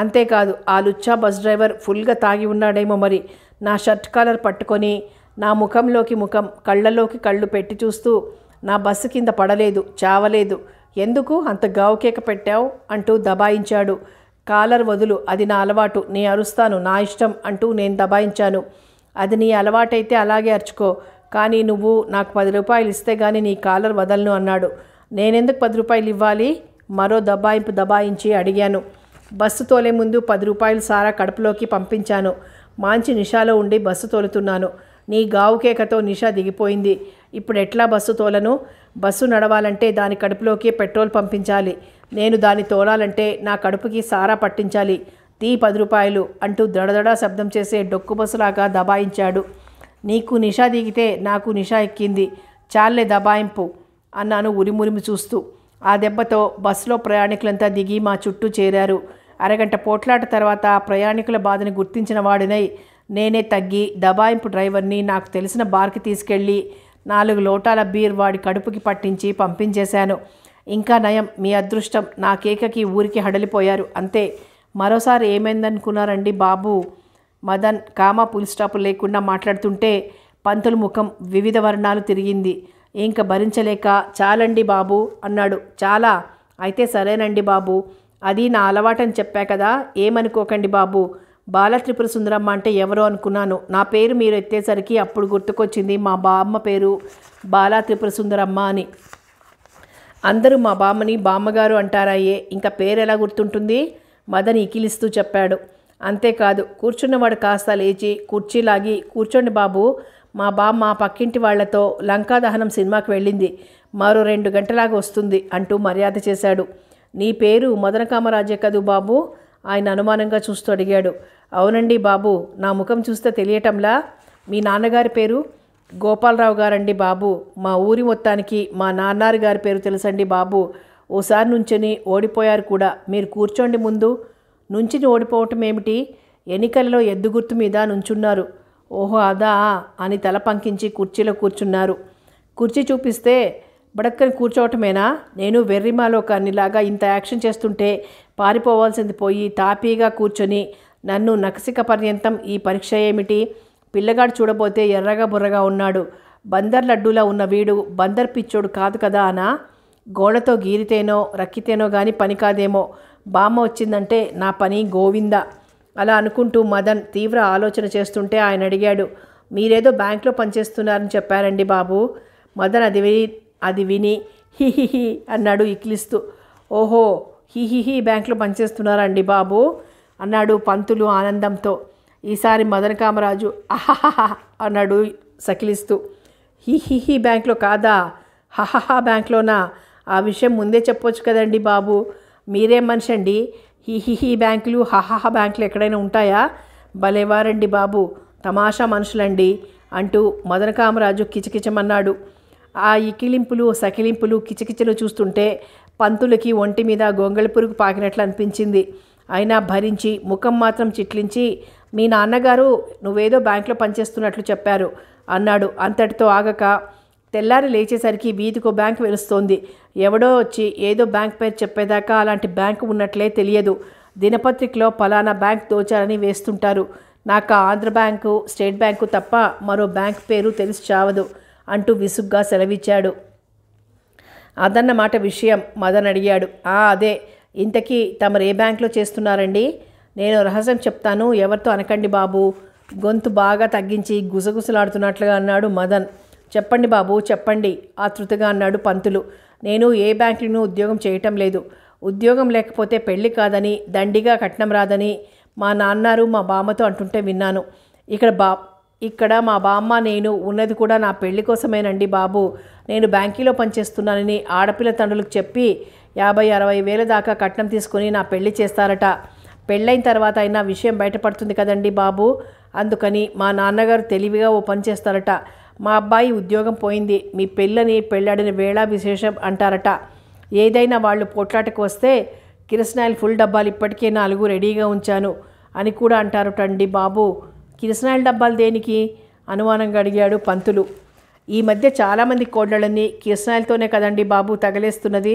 అంతేకాదు ఆ లుచ్చా బస్ డ్రైవర్ ఫుల్గా తాగి ఉన్నాడేమో మరి నా షర్ట్ కాలర్ పట్టుకొని నా ముఖంలోకి ముఖం కళ్ళలోకి కళ్ళు పెట్టి చూస్తూ నా బస్సు కింద పడలేదు చావలేదు ఎందుకు అంత గావుకేక పెట్టావు అంటూ దబాయించాడు కాలర్ వదులు అది నా అలవాటు నీ అరుస్తాను నా ఇష్టం అంటూ నేను దబాయించాను అది నీ అలవాటైతే అలాగే అరుచుకో కానీ నువ్వు నాకు పది రూపాయలు ఇస్తే కానీ నీ కాలర్ వదలను అన్నాడు నేనెందుకు పది రూపాయలు ఇవ్వాలి మరో దబాయింపు దబాయించి అడిగాను బస్సు తోలే ముందు పది రూపాయలు సారా కడుపులోకి పంపించాను మాంచి నిషాలో ఉండి బస్సు తోలుతున్నాను నీ గావుకేకతో నిషా దిగిపోయింది ఇప్పుడు ఎట్లా బస్సు తోలను బస్సు నడవాలంటే దాని కడుపులోకి పెట్రోల్ పంపించాలి నేను దాన్ని తోలాలంటే నా కడుపుకి సారా పట్టించాలి తీ పది రూపాయలు అంటూ దడదడా శబ్దం చేసే డొక్కు బస్సులాగా దబాయించాడు నీకు నిషా దిగితే నాకు నిషా ఎక్కింది చాలే దబాయింపు అన్నాను ఉరిమురిమి చూస్తూ ఆ దెబ్బతో బస్సులో ప్రయాణికులంతా దిగి మా చుట్టూ చేరారు అరగంట పోట్లాట తర్వాత ప్రయాణికుల బాధని గుర్తించిన వాడినై నేనే తగ్గి దబాయింపు డ్రైవర్ని నాకు తెలిసిన బార్కి తీసుకెళ్ళి నాలుగు లోటాల బీర్ వాడి కడుపుకి పట్టించి పంపించేశాను ఇంకా నయం మీ అదృష్టం నా కేకకి ఊరికి హడలిపోయారు అంతే మరోసారి ఏమైందనుకున్నారండి బాబు మదన్ కామ పుల్ స్టాప్ లేకుండా మాట్లాడుతుంటే పంతులు ముఖం వివిధ వర్ణాలు తిరిగింది ఇంక భరించలేక చాలండి బాబు అన్నాడు చాలా అయితే సరేనండి బాబు అది నా అలవాటని చెప్పా కదా ఏమనుకోకండి బాబు బాలత్రిపుర సుందరమ్మ అంటే ఎవరో అనుకున్నాను నా పేరు మీరు ఎత్తేసరికి అప్పుడు గుర్తుకొచ్చింది మా బామ్మ పేరు బాలత్రిపుర సుందరమ్మ అని అందరూ మా బామ్మని బామ్మగారు అంటారాయే ఇంకా పేరు ఎలా గుర్తుంటుంది మదన్ ఇకిలిస్తూ చెప్పాడు అంతేకాదు కూర్చున్నవాడు కాస్త లేచి కుర్చీ లాగి కూర్చోండి బాబు మా బామ్మ పక్కింటి వాళ్లతో లంకా దహనం సినిమాకి వెళ్ళింది మరో రెండు గంటలాగా వస్తుంది అంటూ మర్యాద చేశాడు నీ పేరు మదన కామరాజే కదూ బాబు ఆయన అనుమానంగా చూస్తూ అడిగాడు అవునండి బాబు నా ముఖం చూస్తే తెలియటంలా మీ నాన్నగారి పేరు గోపాలరావు గారండి బాబు మా ఊరి మొత్తానికి మా నాన్నారి గారి పేరు తెలుసండి బాబు ఓసారి నుంచని ఓడిపోయారు కూడా మీరు కూర్చోండి ముందు నుంచిని ఓడిపోవటం ఏమిటి ఎన్నికలలో ఎద్దు గుర్తు మీద నుంచున్నారు ఓహో అదా అని తల పంకించి కుర్చీలో కూర్చున్నారు కుర్చీ చూపిస్తే బడక్కని కూర్చోవటమేనా నేను వెర్రిమాలో కానిలాగా ఇంత యాక్షన్ చేస్తుంటే పారిపోవాల్సింది పోయి తాపీగా కూర్చొని నన్ను నకసిక పర్యంతం ఈ పరీక్ష ఏమిటి పిల్లగాడు చూడబోతే ఎర్రగా బుర్రగా ఉన్నాడు బందర్ లడ్డూలా ఉన్న వీడు బందర్ పిచ్చోడు కాదు కదా అనా గోడతో గీరితేనో రక్కితేనో కానీ పని కాదేమో బామ్మ వచ్చిందంటే నా పని గోవింద అలా అనుకుంటూ మదన్ తీవ్ర ఆలోచన చేస్తుంటే ఆయన అడిగాడు మీరేదో బ్యాంక్లో పనిచేస్తున్నారని చెప్పారండి బాబు మదన్ అది విని అది విని హిహిహి అన్నాడు ఇక్లిస్తూ ఓహో హిహిహి బ్యాంక్లో పనిచేస్తున్నారండి బాబు అన్నాడు పంతులు ఆనందంతో ఈసారి మదన్ కామరాజు అహహహ అన్నాడు సకిలిస్తూ హిహిహి బ్యాంక్లో కాదా హహహా బ్యాంక్లోనా ఆ విషయం ముందే చెప్పొచ్చు కదండి బాబు మీరేం మనిషి అండి హిహిహి బ్యాంకులు హహహ బ్యాంకులు ఎక్కడైనా ఉంటాయా భలేవారండి బాబు తమాషా మనుషులండి అంటూ మదన కామరాజు కిచకిచమన్నాడు ఆ ఇకిలింపులు సకిలింపులు కిచకిచలు చూస్తుంటే పంతులకి ఒంటి మీద గొంగళి పురుగు పాకినట్లు అనిపించింది అయినా భరించి ముఖం మాత్రం చిట్లించి మీ నాన్నగారు నువ్వేదో బ్యాంకులో పనిచేస్తున్నట్లు చెప్పారు అన్నాడు అంతటితో ఆగక తెల్లారి లేచేసరికి వీధికో బ్యాంకు వెలుస్తోంది ఎవడో వచ్చి ఏదో బ్యాంక్ పేరు చెప్పేదాకా అలాంటి బ్యాంకు ఉన్నట్లే తెలియదు దినపత్రికలో పలానా బ్యాంక్ దోచారని వేస్తుంటారు నాకు ఆంధ్ర బ్యాంకు స్టేట్ బ్యాంకు తప్ప మరో బ్యాంక్ పేరు తెలిసి చావదు అంటూ విసుగ్గా సెలవిచ్చాడు అదన్నమాట విషయం మదన్ అడిగాడు ఆ అదే ఇంతకీ తమరు ఏ బ్యాంక్లో చేస్తున్నారండి నేను రహస్యం చెప్తాను ఎవరితో అనకండి బాబు గొంతు బాగా తగ్గించి గుసగుసలాడుతున్నట్లుగా అన్నాడు మదన్ చెప్పండి బాబు చెప్పండి ఆతృతగా అన్నాడు పంతులు నేను ఏ బ్యాంకును ఉద్యోగం చేయటం లేదు ఉద్యోగం లేకపోతే పెళ్ళి కాదని దండిగా కట్నం రాదని మా నాన్నారు మా బామ్మతో అంటుంటే విన్నాను ఇక్కడ బా ఇక్కడ మా బామ్మ నేను ఉన్నది కూడా నా పెళ్లి కోసమేనండి బాబు నేను బ్యాంకీలో పనిచేస్తున్నానని ఆడపిల్ల తండ్రులకు చెప్పి యాభై అరవై వేల దాకా కట్నం తీసుకుని నా పెళ్లి చేస్తారట పెళ్ళైన తర్వాత అయినా విషయం బయటపడుతుంది కదండి బాబు అందుకని మా నాన్నగారు తెలివిగా ఓ పని చేస్తారట మా అబ్బాయి ఉద్యోగం పోయింది మీ పెళ్ళని పెళ్ళాడిన వేళ విశేషం అంటారట ఏదైనా వాళ్ళు పోట్లాటకు వస్తే కిరసనాయిల్ ఫుల్ డబ్బాలు ఇప్పటికే నాలుగు రెడీగా ఉంచాను అని కూడా అంటారుటండి బాబు కిరసనాయిల్ డబ్బాలు దేనికి అనుమానంగా అడిగాడు పంతులు ఈ మధ్య చాలామంది కోడళ్ళని కిరసనాయిలతోనే కదండి బాబు తగలేస్తున్నది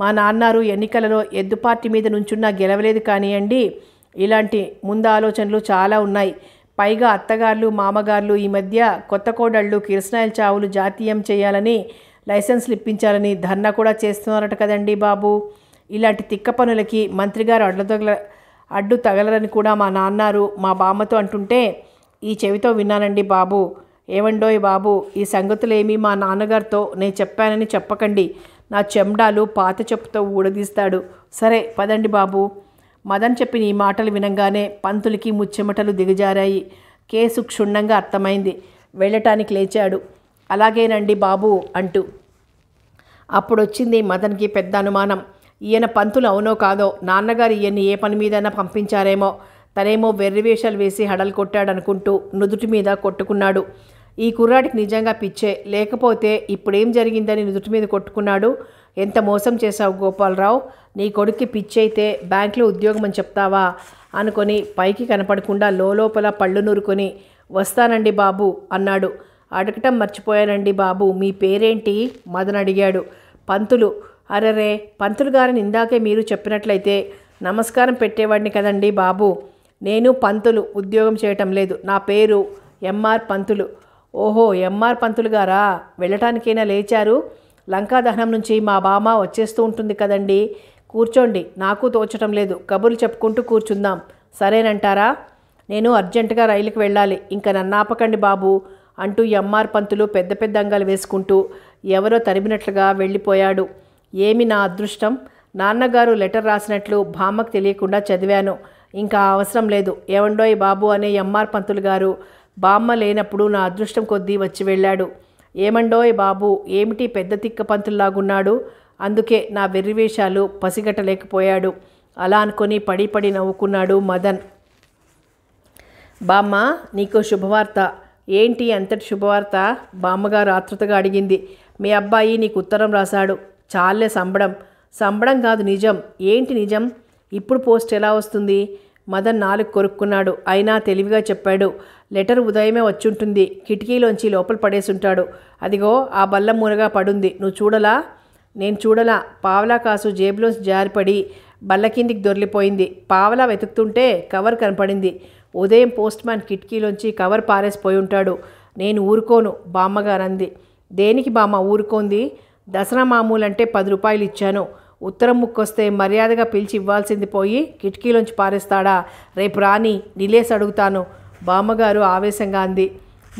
మా నాన్నారు ఎన్నికలలో ఎద్దు పార్టీ మీద నుంచున్నా గెలవలేదు కానివ్వండి ఇలాంటి ముందు ఆలోచనలు చాలా ఉన్నాయి పైగా అత్తగారులు మామగార్లు ఈ మధ్య కొత్త కోడళ్ళు కిరసనాయిల్ చావులు జాతీయం చేయాలని లైసెన్స్లు ఇప్పించాలని ధర్నా కూడా చేస్తున్నారట కదండి బాబు ఇలాంటి తిక్క పనులకి మంత్రిగారు గారు అడ్డు తగలరని కూడా మా నాన్నారు మా బామ్మతో అంటుంటే ఈ చెవితో విన్నానండి బాబు ఏమండోయ్ బాబు ఈ సంగతులేమి మా నాన్నగారితో నేను చెప్పానని చెప్పకండి నా చెమ్డాలు పాత చెప్పుతో ఊడదీస్తాడు సరే పదండి బాబు మదన్ చెప్పిన ఈ మాటలు వినంగానే పంతులకి ముచ్చెమటలు దిగజారాయి కేసు క్షుణ్ణంగా అర్థమైంది వెళ్ళటానికి లేచాడు అలాగేనండి బాబు అంటూ అప్పుడొచ్చింది మదన్కి పెద్ద అనుమానం ఈయన పంతులు అవునో కాదో నాన్నగారు ఈయన్ని ఏ పని మీదైనా పంపించారేమో తనేమో వెర్రివేషాలు వేసి హడలు కొట్టాడనుకుంటూ నుదుటి మీద కొట్టుకున్నాడు ఈ కుర్రాడికి నిజంగా పిచ్చే లేకపోతే ఇప్పుడేం జరిగిందని నుదుటి మీద కొట్టుకున్నాడు ఎంత మోసం చేశావు గోపాలరావు నీ కొడుక్కి పిచ్చైతే బ్యాంకులో ఉద్యోగం అని చెప్తావా అనుకొని పైకి కనపడకుండా లోపల పళ్ళు నూరుకొని వస్తానండి బాబు అన్నాడు అడగటం మర్చిపోయానండి బాబు మీ పేరేంటి మదన్ అడిగాడు పంతులు అరరే పంతులు గారిని ఇందాకే మీరు చెప్పినట్లయితే నమస్కారం పెట్టేవాడిని కదండి బాబు నేను పంతులు ఉద్యోగం చేయటం లేదు నా పేరు ఎంఆర్ పంతులు ఓహో ఎంఆర్ పంతులు గారా వెళ్ళటానికైనా లేచారు లంకా దహనం నుంచి మా బామ్మ వచ్చేస్తూ ఉంటుంది కదండి కూర్చోండి నాకు తోచటం లేదు కబుర్లు చెప్పుకుంటూ కూర్చుందాం సరేనంటారా నేను అర్జెంటుగా రైలుకి వెళ్ళాలి ఇంకా నన్ను ఆపకండి బాబు అంటూ ఎంఆర్ పంతులు పెద్ద పెద్ద అంగాలు వేసుకుంటూ ఎవరో తరిమినట్లుగా వెళ్ళిపోయాడు ఏమి నా అదృష్టం నాన్నగారు లెటర్ రాసినట్లు భామకు తెలియకుండా చదివాను ఇంకా అవసరం లేదు ఏవండోయ్ బాబు అనే ఎంఆర్ పంతులు గారు బామ్మ లేనప్పుడు నా అదృష్టం కొద్దీ వచ్చి వెళ్ళాడు ఏమండోయ్ బాబు ఏమిటి పెద్ద తిక్క పంతుల్లాగున్నాడు అందుకే నా వెర్రివేషాలు పసిగట్టలేకపోయాడు అలా అనుకొని పడి పడి నవ్వుకున్నాడు మదన్ బామ్మ నీకో శుభవార్త ఏంటి అంతటి శుభవార్త బామ్మగారు ఆతృతగా అడిగింది మీ అబ్బాయి నీకు ఉత్తరం రాశాడు చాలే సంబడం సంబడం కాదు నిజం ఏంటి నిజం ఇప్పుడు పోస్ట్ ఎలా వస్తుంది మదన్ నాలుగు కొరుక్కున్నాడు అయినా తెలివిగా చెప్పాడు లెటర్ ఉదయమే వచ్చుంటుంది కిటికీలోంచి లోపల పడేసుంటాడు అదిగో ఆ బల్ల మూలగా పడుంది నువ్వు చూడలా నేను చూడలా పావలా కాసు జేబులోంచి జారిపడి బల్ల కిందికి దొరిలిపోయింది పావలా వెతుకుతుంటే కవర్ కనపడింది ఉదయం పోస్ట్ మ్యాన్ కిటికీలోంచి కవర్ పారేసిపోయి ఉంటాడు నేను ఊరుకోను బామ్మగారంది దేనికి బామ్మ ఊరుకోంది దసరా మామూలంటే పది రూపాయలు ఇచ్చాను ఉత్తరం ముక్కొస్తే మర్యాదగా పిలిచి ఇవ్వాల్సింది పోయి కిటికీలోంచి పారేస్తాడా రేపు రాని నిలేసి అడుగుతాను బామ్మగారు ఆవేశంగా అంది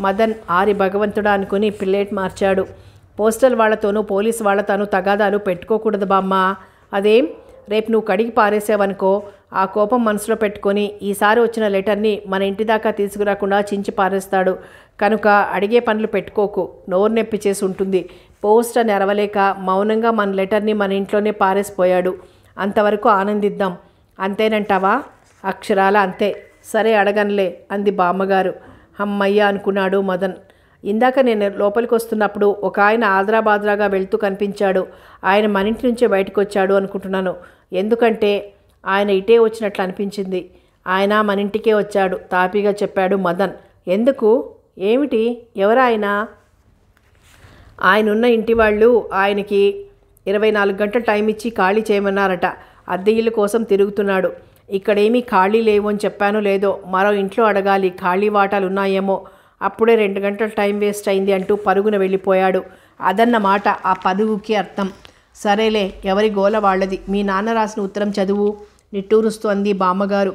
మదన్ ఆరి భగవంతుడా అనుకుని పిల్లేట్ మార్చాడు పోస్టల్ వాళ్లతోనూ పోలీసు వాళ్లతోనూ తగాదాలు పెట్టుకోకూడదు బామ్మ అదేం రేపు నువ్వు కడిగి పారేసావనుకో ఆ కోపం మనసులో పెట్టుకొని ఈసారి వచ్చిన లెటర్ని మన ఇంటి దాకా తీసుకురాకుండా చించి పారేస్తాడు కనుక అడిగే పనులు పెట్టుకోకు నోరు నొప్పి చేసి ఉంటుంది పోస్ట్ అని అరవలేక మౌనంగా మన లెటర్ని మన ఇంట్లోనే పారేసిపోయాడు అంతవరకు ఆనందిద్దాం అంతేనంటావా అక్షరాల అంతే సరే అడగనులే అంది బామ్మగారు అమ్మయ్య అనుకున్నాడు మదన్ ఇందాక నేను లోపలికి వస్తున్నప్పుడు ఒక ఆయన ఆద్రాబాద్రాగా వెళ్తూ కనిపించాడు ఆయన మన ఇంటి నుంచే బయటకు వచ్చాడు అనుకుంటున్నాను ఎందుకంటే ఆయన ఇటే వచ్చినట్లు అనిపించింది ఆయన మన ఇంటికే వచ్చాడు తాపీగా చెప్పాడు మదన్ ఎందుకు ఏమిటి ఎవరాయన ఉన్న ఇంటి వాళ్ళు ఆయనకి ఇరవై నాలుగు గంటల టైం ఇచ్చి ఖాళీ చేయమన్నారట అద్దె ఇల్లు కోసం తిరుగుతున్నాడు ఇక్కడేమీ ఖాళీ లేవు అని చెప్పాను లేదో మరో ఇంట్లో అడగాలి ఖాళీ వాటాలు ఉన్నాయేమో అప్పుడే రెండు గంటల టైం వేస్ట్ అయింది అంటూ పరుగున వెళ్ళిపోయాడు అదన్న మాట ఆ పదువుకి అర్థం సరేలే ఎవరి గోల వాళ్ళది మీ నాన్న రాసిన ఉత్తరం చదువు నిట్టూరుస్తూ అంది బామ్మగారు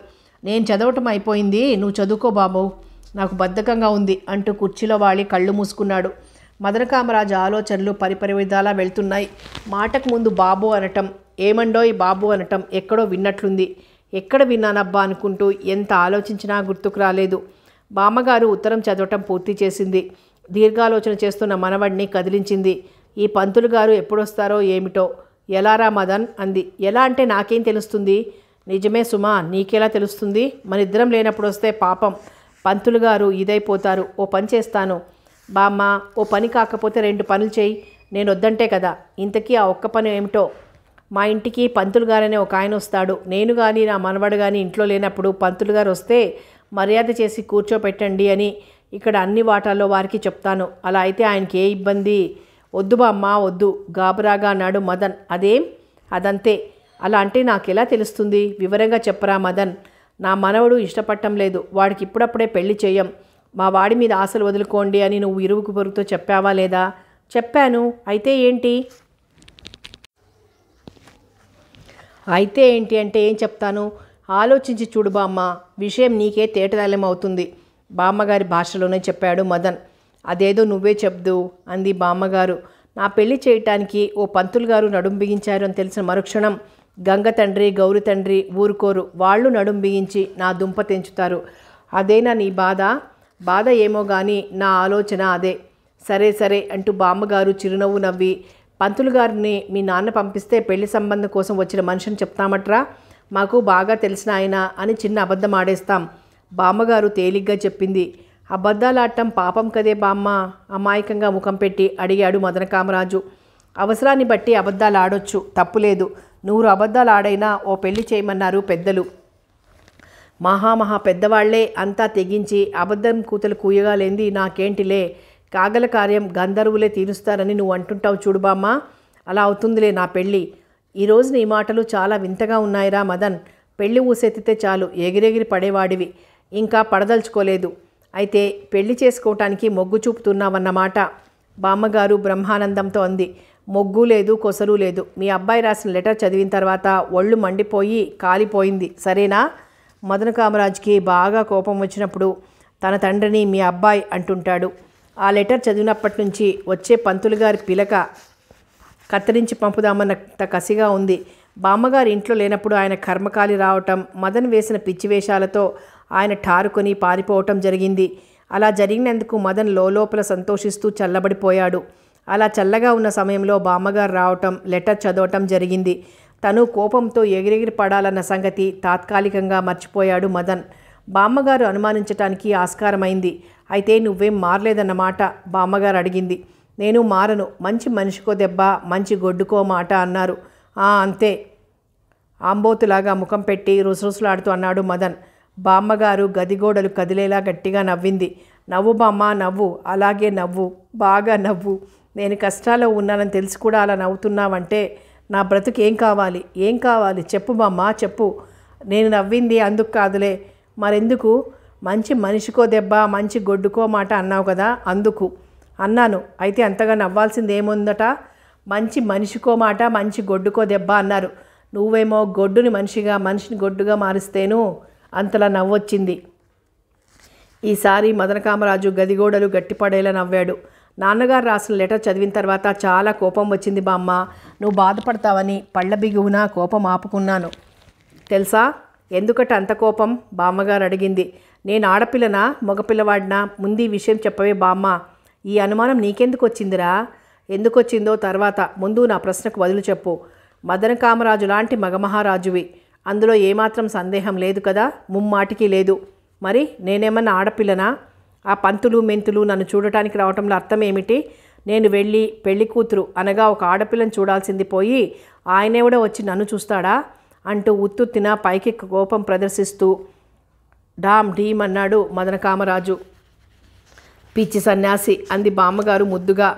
నేను చదవటం అయిపోయింది నువ్వు చదువుకో బాబు నాకు బద్ధకంగా ఉంది అంటూ కుర్చీలో వాళ్ళి కళ్ళు మూసుకున్నాడు మదనకామరాజు ఆలోచనలు పరిపరి విధాలా వెళ్తున్నాయి మాటకు ముందు బాబు అనటం ఏమండోయ్ బాబు అనటం ఎక్కడో విన్నట్లుంది ఎక్కడ విన్నానబ్బా అనుకుంటూ ఎంత ఆలోచించినా గుర్తుకు రాలేదు బామ్మగారు ఉత్తరం చదవటం పూర్తి చేసింది దీర్ఘాలోచన చేస్తున్న మనవడిని కదిలించింది ఈ పంతులు గారు ఎప్పుడొస్తారో ఏమిటో ఎలారా మదన్ అంది ఎలా అంటే నాకేం తెలుస్తుంది నిజమే సుమా నీకెలా తెలుస్తుంది ఇద్దరం లేనప్పుడు వస్తే పాపం పంతులు గారు ఇదైపోతారు ఓ పని చేస్తాను బామ్మ ఓ పని కాకపోతే రెండు పనులు చేయి నేను వద్దంటే కదా ఇంతకీ ఆ ఒక్క పని ఏమిటో మా ఇంటికి పంతులు గారనే ఒక ఆయన వస్తాడు నేను కానీ నా మనవడు కానీ ఇంట్లో లేనప్పుడు పంతులు గారు వస్తే మర్యాద చేసి కూర్చోపెట్టండి అని ఇక్కడ అన్ని వాటాల్లో వారికి చెప్తాను అలా అయితే ఆయనకి ఏ ఇబ్బంది వద్దు బా బామ్మా వద్దు గాబరాగా అన్నాడు మదన్ అదేం అదంతే అలా అంటే నాకు ఎలా తెలుస్తుంది వివరంగా చెప్పరా మదన్ నా మనవడు ఇష్టపడటం లేదు వాడికి ఇప్పుడప్పుడే పెళ్లి చేయం మా వాడి మీద ఆశలు వదులుకోండి అని నువ్వు ఇరుగు పొరుగుతో చెప్పావా లేదా చెప్పాను అయితే ఏంటి అయితే ఏంటి అంటే ఏం చెప్తాను ఆలోచించి చూడు బామ్మ విషయం నీకే అవుతుంది బామ్మగారి భాషలోనే చెప్పాడు మదన్ అదేదో నువ్వే చెప్దు అంది బామ్మగారు నా పెళ్లి చేయటానికి ఓ పంతులు గారు నడుం బిగించారు అని తెలిసిన మరుక్షణం గంగ తండ్రి గౌరి తండ్రి ఊరుకోరు వాళ్ళు నడుం బిగించి నా దుంప తెంచుతారు అదేనా నీ బాధ బాధ ఏమో కానీ నా ఆలోచన అదే సరే సరే అంటూ బామ్మగారు చిరునవ్వు నవ్వి పంతులు గారిని మీ నాన్న పంపిస్తే పెళ్లి సంబంధం కోసం వచ్చిన మనిషిని చెప్తామట్రా మాకు బాగా తెలిసిన ఆయన అని చిన్న అబద్ధం ఆడేస్తాం బామ్మగారు తేలిగ్గా చెప్పింది అబద్ధాలాడటం పాపం కదే బామ్మ అమాయకంగా ముఖం పెట్టి అడిగాడు మదన కామరాజు అవసరాన్ని బట్టి అబద్ధాలు ఆడొచ్చు తప్పులేదు నూరు అబద్ధాలు ఆడైనా ఓ పెళ్లి చేయమన్నారు పెద్దలు మహామహా పెద్దవాళ్లే అంతా తెగించి అబద్ధం కూతలు కూయగాలేంది నాకేంటిలే కాగల కార్యం గంధర్వులే తీరుస్తారని నువ్వు అంటుంటావు చూడుబామ్మా అలా అవుతుందిలే నా పెళ్ళి ఈ రోజున ఈ మాటలు చాలా వింతగా ఉన్నాయిరా మదన్ పెళ్ళి ఊసెత్తితే చాలు ఎగిరెగిరి పడేవాడివి ఇంకా పడదలుచుకోలేదు అయితే పెళ్లి చేసుకోవటానికి మొగ్గు చూపుతున్నావన్నమాట బామ్మగారు బ్రహ్మానందంతో అంది మొగ్గు లేదు కొసరు లేదు మీ అబ్బాయి రాసిన లెటర్ చదివిన తర్వాత ఒళ్ళు మండిపోయి కాలిపోయింది సరేనా మదన కామరాజ్కి బాగా కోపం వచ్చినప్పుడు తన తండ్రిని మీ అబ్బాయి అంటుంటాడు ఆ లెటర్ చదివినప్పటి నుంచి వచ్చే పంతులు గారి పిలక కత్తిరించి పంపుదామన్న కసిగా ఉంది బామ్మగారి ఇంట్లో లేనప్పుడు ఆయన కర్మకాలి రావటం మదన్ వేసిన పిచ్చివేషాలతో ఆయన ఠారుకొని పారిపోవటం జరిగింది అలా జరిగినందుకు మదన్ లోపల సంతోషిస్తూ చల్లబడిపోయాడు అలా చల్లగా ఉన్న సమయంలో బామ్మగారు రావటం లెటర్ చదవటం జరిగింది తను కోపంతో ఎగిరెగిరి పడాలన్న సంగతి తాత్కాలికంగా మర్చిపోయాడు మదన్ బామ్మగారు అనుమానించటానికి ఆస్కారమైంది అయితే నువ్వేం మారలేదన్నమాట బామ్మగారు అడిగింది నేను మారను మంచి మనిషికో దెబ్బ మంచి గొడ్డుకో మాట అన్నారు అంతే ఆంబోతులాగా ముఖం పెట్టి రుసరుసలాడుతూ అన్నాడు మదన్ బామ్మగారు గదిగోడలు కదిలేలా గట్టిగా నవ్వింది నవ్వు బామ్మ నవ్వు అలాగే నవ్వు బాగా నవ్వు నేను కష్టాల్లో ఉన్నానని తెలిసి కూడా అలా నవ్వుతున్నావంటే నా బ్రతుకు ఏం కావాలి ఏం కావాలి చెప్పు బామ్మ చెప్పు నేను నవ్వింది అందుకు కాదులే మరెందుకు మంచి మనిషికో దెబ్బ మంచి గొడ్డుకో మాట అన్నావు కదా అందుకు అన్నాను అయితే అంతగా నవ్వాల్సింది ఏముందట మంచి మనిషికో మాట మంచి గొడ్డుకో దెబ్బ అన్నారు నువ్వేమో గొడ్డుని మనిషిగా మనిషిని గొడ్డుగా మారిస్తేను అంతలా నవ్వొచ్చింది ఈసారి మదనకామరాజు గదిగోడలు గట్టిపడేలా నవ్వాడు నాన్నగారు రాసిన లెటర్ చదివిన తర్వాత చాలా కోపం వచ్చింది బామ్మ నువ్వు బాధపడతావని పళ్ళ బిగువున కోపం ఆపుకున్నాను తెలుసా ఎందుకట అంత కోపం బామ్మగారు అడిగింది నేను ఆడపిల్లనా మగపిల్లవాడినా ముందు ఈ విషయం చెప్పవే బామ్మ ఈ అనుమానం నీకెందుకు వచ్చిందిరా ఎందుకు వచ్చిందో తర్వాత ముందు నా ప్రశ్నకు బదులు చెప్పు మదన కామరాజు లాంటి మగమహారాజువి అందులో ఏమాత్రం సందేహం లేదు కదా ముమ్మాటికి లేదు మరి నేనేమన్నా ఆడపిల్లనా ఆ పంతులు మెంతులు నన్ను చూడటానికి రావటంలో అర్థం ఏమిటి నేను వెళ్ళి పెళ్లి కూతురు అనగా ఒక ఆడపిల్లను చూడాల్సింది పోయి ఆయనే కూడా వచ్చి నన్ను చూస్తాడా అంటూ ఉత్తుత్తిన పైకి కోపం ప్రదర్శిస్తూ డామ్ ఢీమ్ అన్నాడు మదన కామరాజు పిచ్చి సన్యాసి అంది బామ్మగారు ముద్దుగా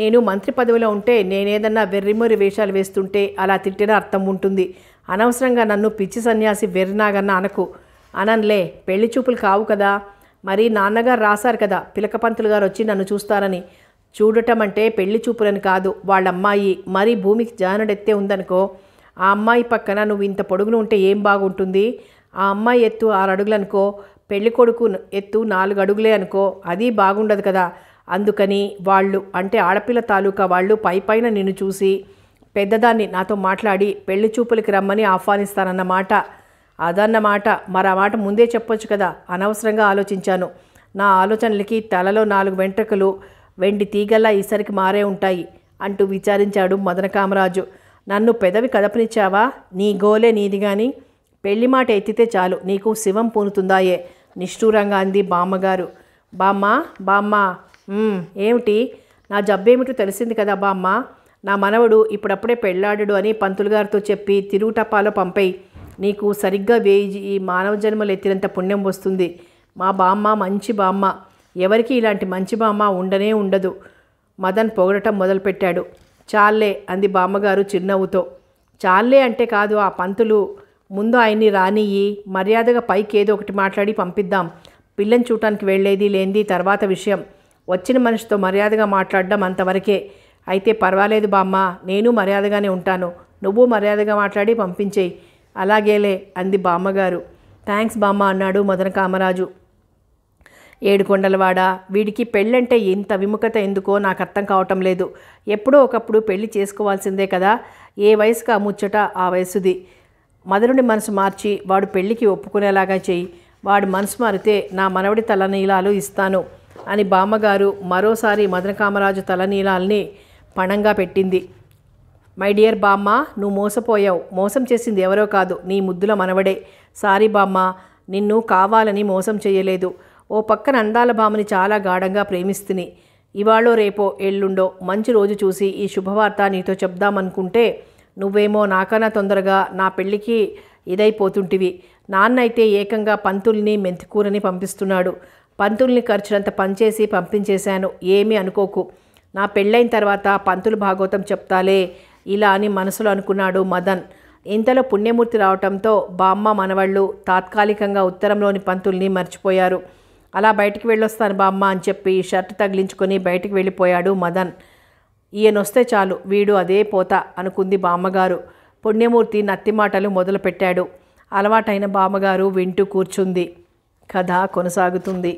నేను మంత్రి పదవిలో ఉంటే నేనేదన్నా వెర్రిమొరి వేషాలు వేస్తుంటే అలా తిట్టిన అర్థం ఉంటుంది అనవసరంగా నన్ను పిచ్చి సన్యాసి వెర్రినాగన్న అనకు అనన్లే పెళ్లి చూపులు కావు కదా మరి నాన్నగారు రాశారు కదా పిలకపంతులు గారు వచ్చి నన్ను చూస్తారని చూడటం అంటే పెళ్లి చూపులని కాదు వాళ్ళ అమ్మాయి మరీ భూమికి జానడెత్తే ఉందనుకో ఆ అమ్మాయి పక్కన నువ్వు ఇంత పొడుగును ఉంటే ఏం బాగుంటుంది ఆ అమ్మాయి ఎత్తు ఆరు అడుగులు అనుకో పెళ్లి కొడుకు ఎత్తు నాలుగు అడుగులే అనుకో అది బాగుండదు కదా అందుకని వాళ్ళు అంటే ఆడపిల్ల తాలూకా వాళ్ళు పై పైన నిన్ను చూసి పెద్దదాన్ని నాతో మాట్లాడి పెళ్లి చూపులకి రమ్మని ఆహ్వానిస్తానన్నమాట అదన్నమాట మరి ఆ మాట ముందే చెప్పొచ్చు కదా అనవసరంగా ఆలోచించాను నా ఆలోచనలకి తలలో నాలుగు వెంట్రుకలు వెండి తీగల్లా ఈసరికి మారే ఉంటాయి అంటూ విచారించాడు మదన కామరాజు నన్ను పెదవి కదపనిచ్చావా నీ గోలే నీది కానీ పెళ్లి మాట ఎత్తితే చాలు నీకు శివం పూనుతుందాయే నిష్ఠూరంగా అంది బామ్మగారు బామ్మ బామ్మ ఏమిటి నా జబ్బేమిటో తెలిసింది కదా బామ్మ నా మనవడు ఇప్పుడప్పుడే పెళ్ళాడు అని పంతులు గారితో చెప్పి తిరుగుటప్పాలో పంపేయి నీకు సరిగ్గా వేయి ఈ మానవ జన్మలు ఎత్తినంత పుణ్యం వస్తుంది మా బామ్మ మంచి బామ్మ ఎవరికి ఇలాంటి మంచి బామ్మ ఉండనే ఉండదు మదన్ పొగడటం మొదలుపెట్టాడు చాలే అంది బామ్మగారు చిరునవ్వుతో చాలే అంటే కాదు ఆ పంతులు ముందు ఆయన్ని రానియ్యి మర్యాదగా పైకి ఏదో ఒకటి మాట్లాడి పంపిద్దాం పిల్లని చూడటానికి వెళ్ళేది లేనిది తర్వాత విషయం వచ్చిన మనిషితో మర్యాదగా మాట్లాడడం అంతవరకే అయితే పర్వాలేదు బామ్మ నేను మర్యాదగానే ఉంటాను నువ్వు మర్యాదగా మాట్లాడి పంపించేయి అలాగేలే అంది బామ్మగారు థ్యాంక్స్ బామ్మ అన్నాడు మదన కామరాజు ఏడుకొండలవాడ వీడికి పెళ్ళంటే ఇంత విముఖత ఎందుకో నాకు అర్థం కావటం లేదు ఎప్పుడో ఒకప్పుడు పెళ్లి చేసుకోవాల్సిందే కదా ఏ వయసుకు ఆ ముచ్చట ఆ వయసుది మదనుడి మనసు మార్చి వాడు పెళ్లికి ఒప్పుకునేలాగా చేయి వాడు మనసు మారితే నా మనవడి తలనీలాలు ఇస్తాను అని బామ్మగారు మరోసారి మదనకామరాజు తలనీలాల్ని పణంగా పెట్టింది మై డియర్ బామ్మ నువ్వు మోసపోయావు మోసం చేసింది ఎవరో కాదు నీ ముద్దుల మనవడే సారీ బామ్మ నిన్ను కావాలని మోసం చేయలేదు ఓ పక్కన అందాల బామ్మని చాలా గాఢంగా ప్రేమిస్తుని ఇవాళో రేపో ఎల్లుండో మంచి రోజు చూసి ఈ శుభవార్త నీతో చెప్దామనుకుంటే నువ్వేమో నాకన్నా తొందరగా నా పెళ్ళికి ఇదైపోతుంటివి నాన్నైతే ఏకంగా పంతుల్ని మెంతికూరని పంపిస్తున్నాడు పంతుల్ని ఖర్చులంత పనిచేసి పంపించేశాను ఏమీ అనుకోకు నా పెళ్ళైన తర్వాత పంతులు భాగవతం చెప్తాలే ఇలా అని మనసులో అనుకున్నాడు మదన్ ఇంతలో పుణ్యమూర్తి రావటంతో బామ్మ మనవళ్ళు తాత్కాలికంగా ఉత్తరంలోని పంతుల్ని మర్చిపోయారు అలా బయటికి వెళ్ళొస్తాను బామ్మ అని చెప్పి షర్ట్ తగిలించుకొని బయటికి వెళ్ళిపోయాడు మదన్ ఈయనొస్తే చాలు వీడు అదే పోత అనుకుంది బామ్మగారు పుణ్యమూర్తి నత్తి మాటలు మొదలుపెట్టాడు అలవాటైన బామ్మగారు వింటూ కూర్చుంది కథ కొనసాగుతుంది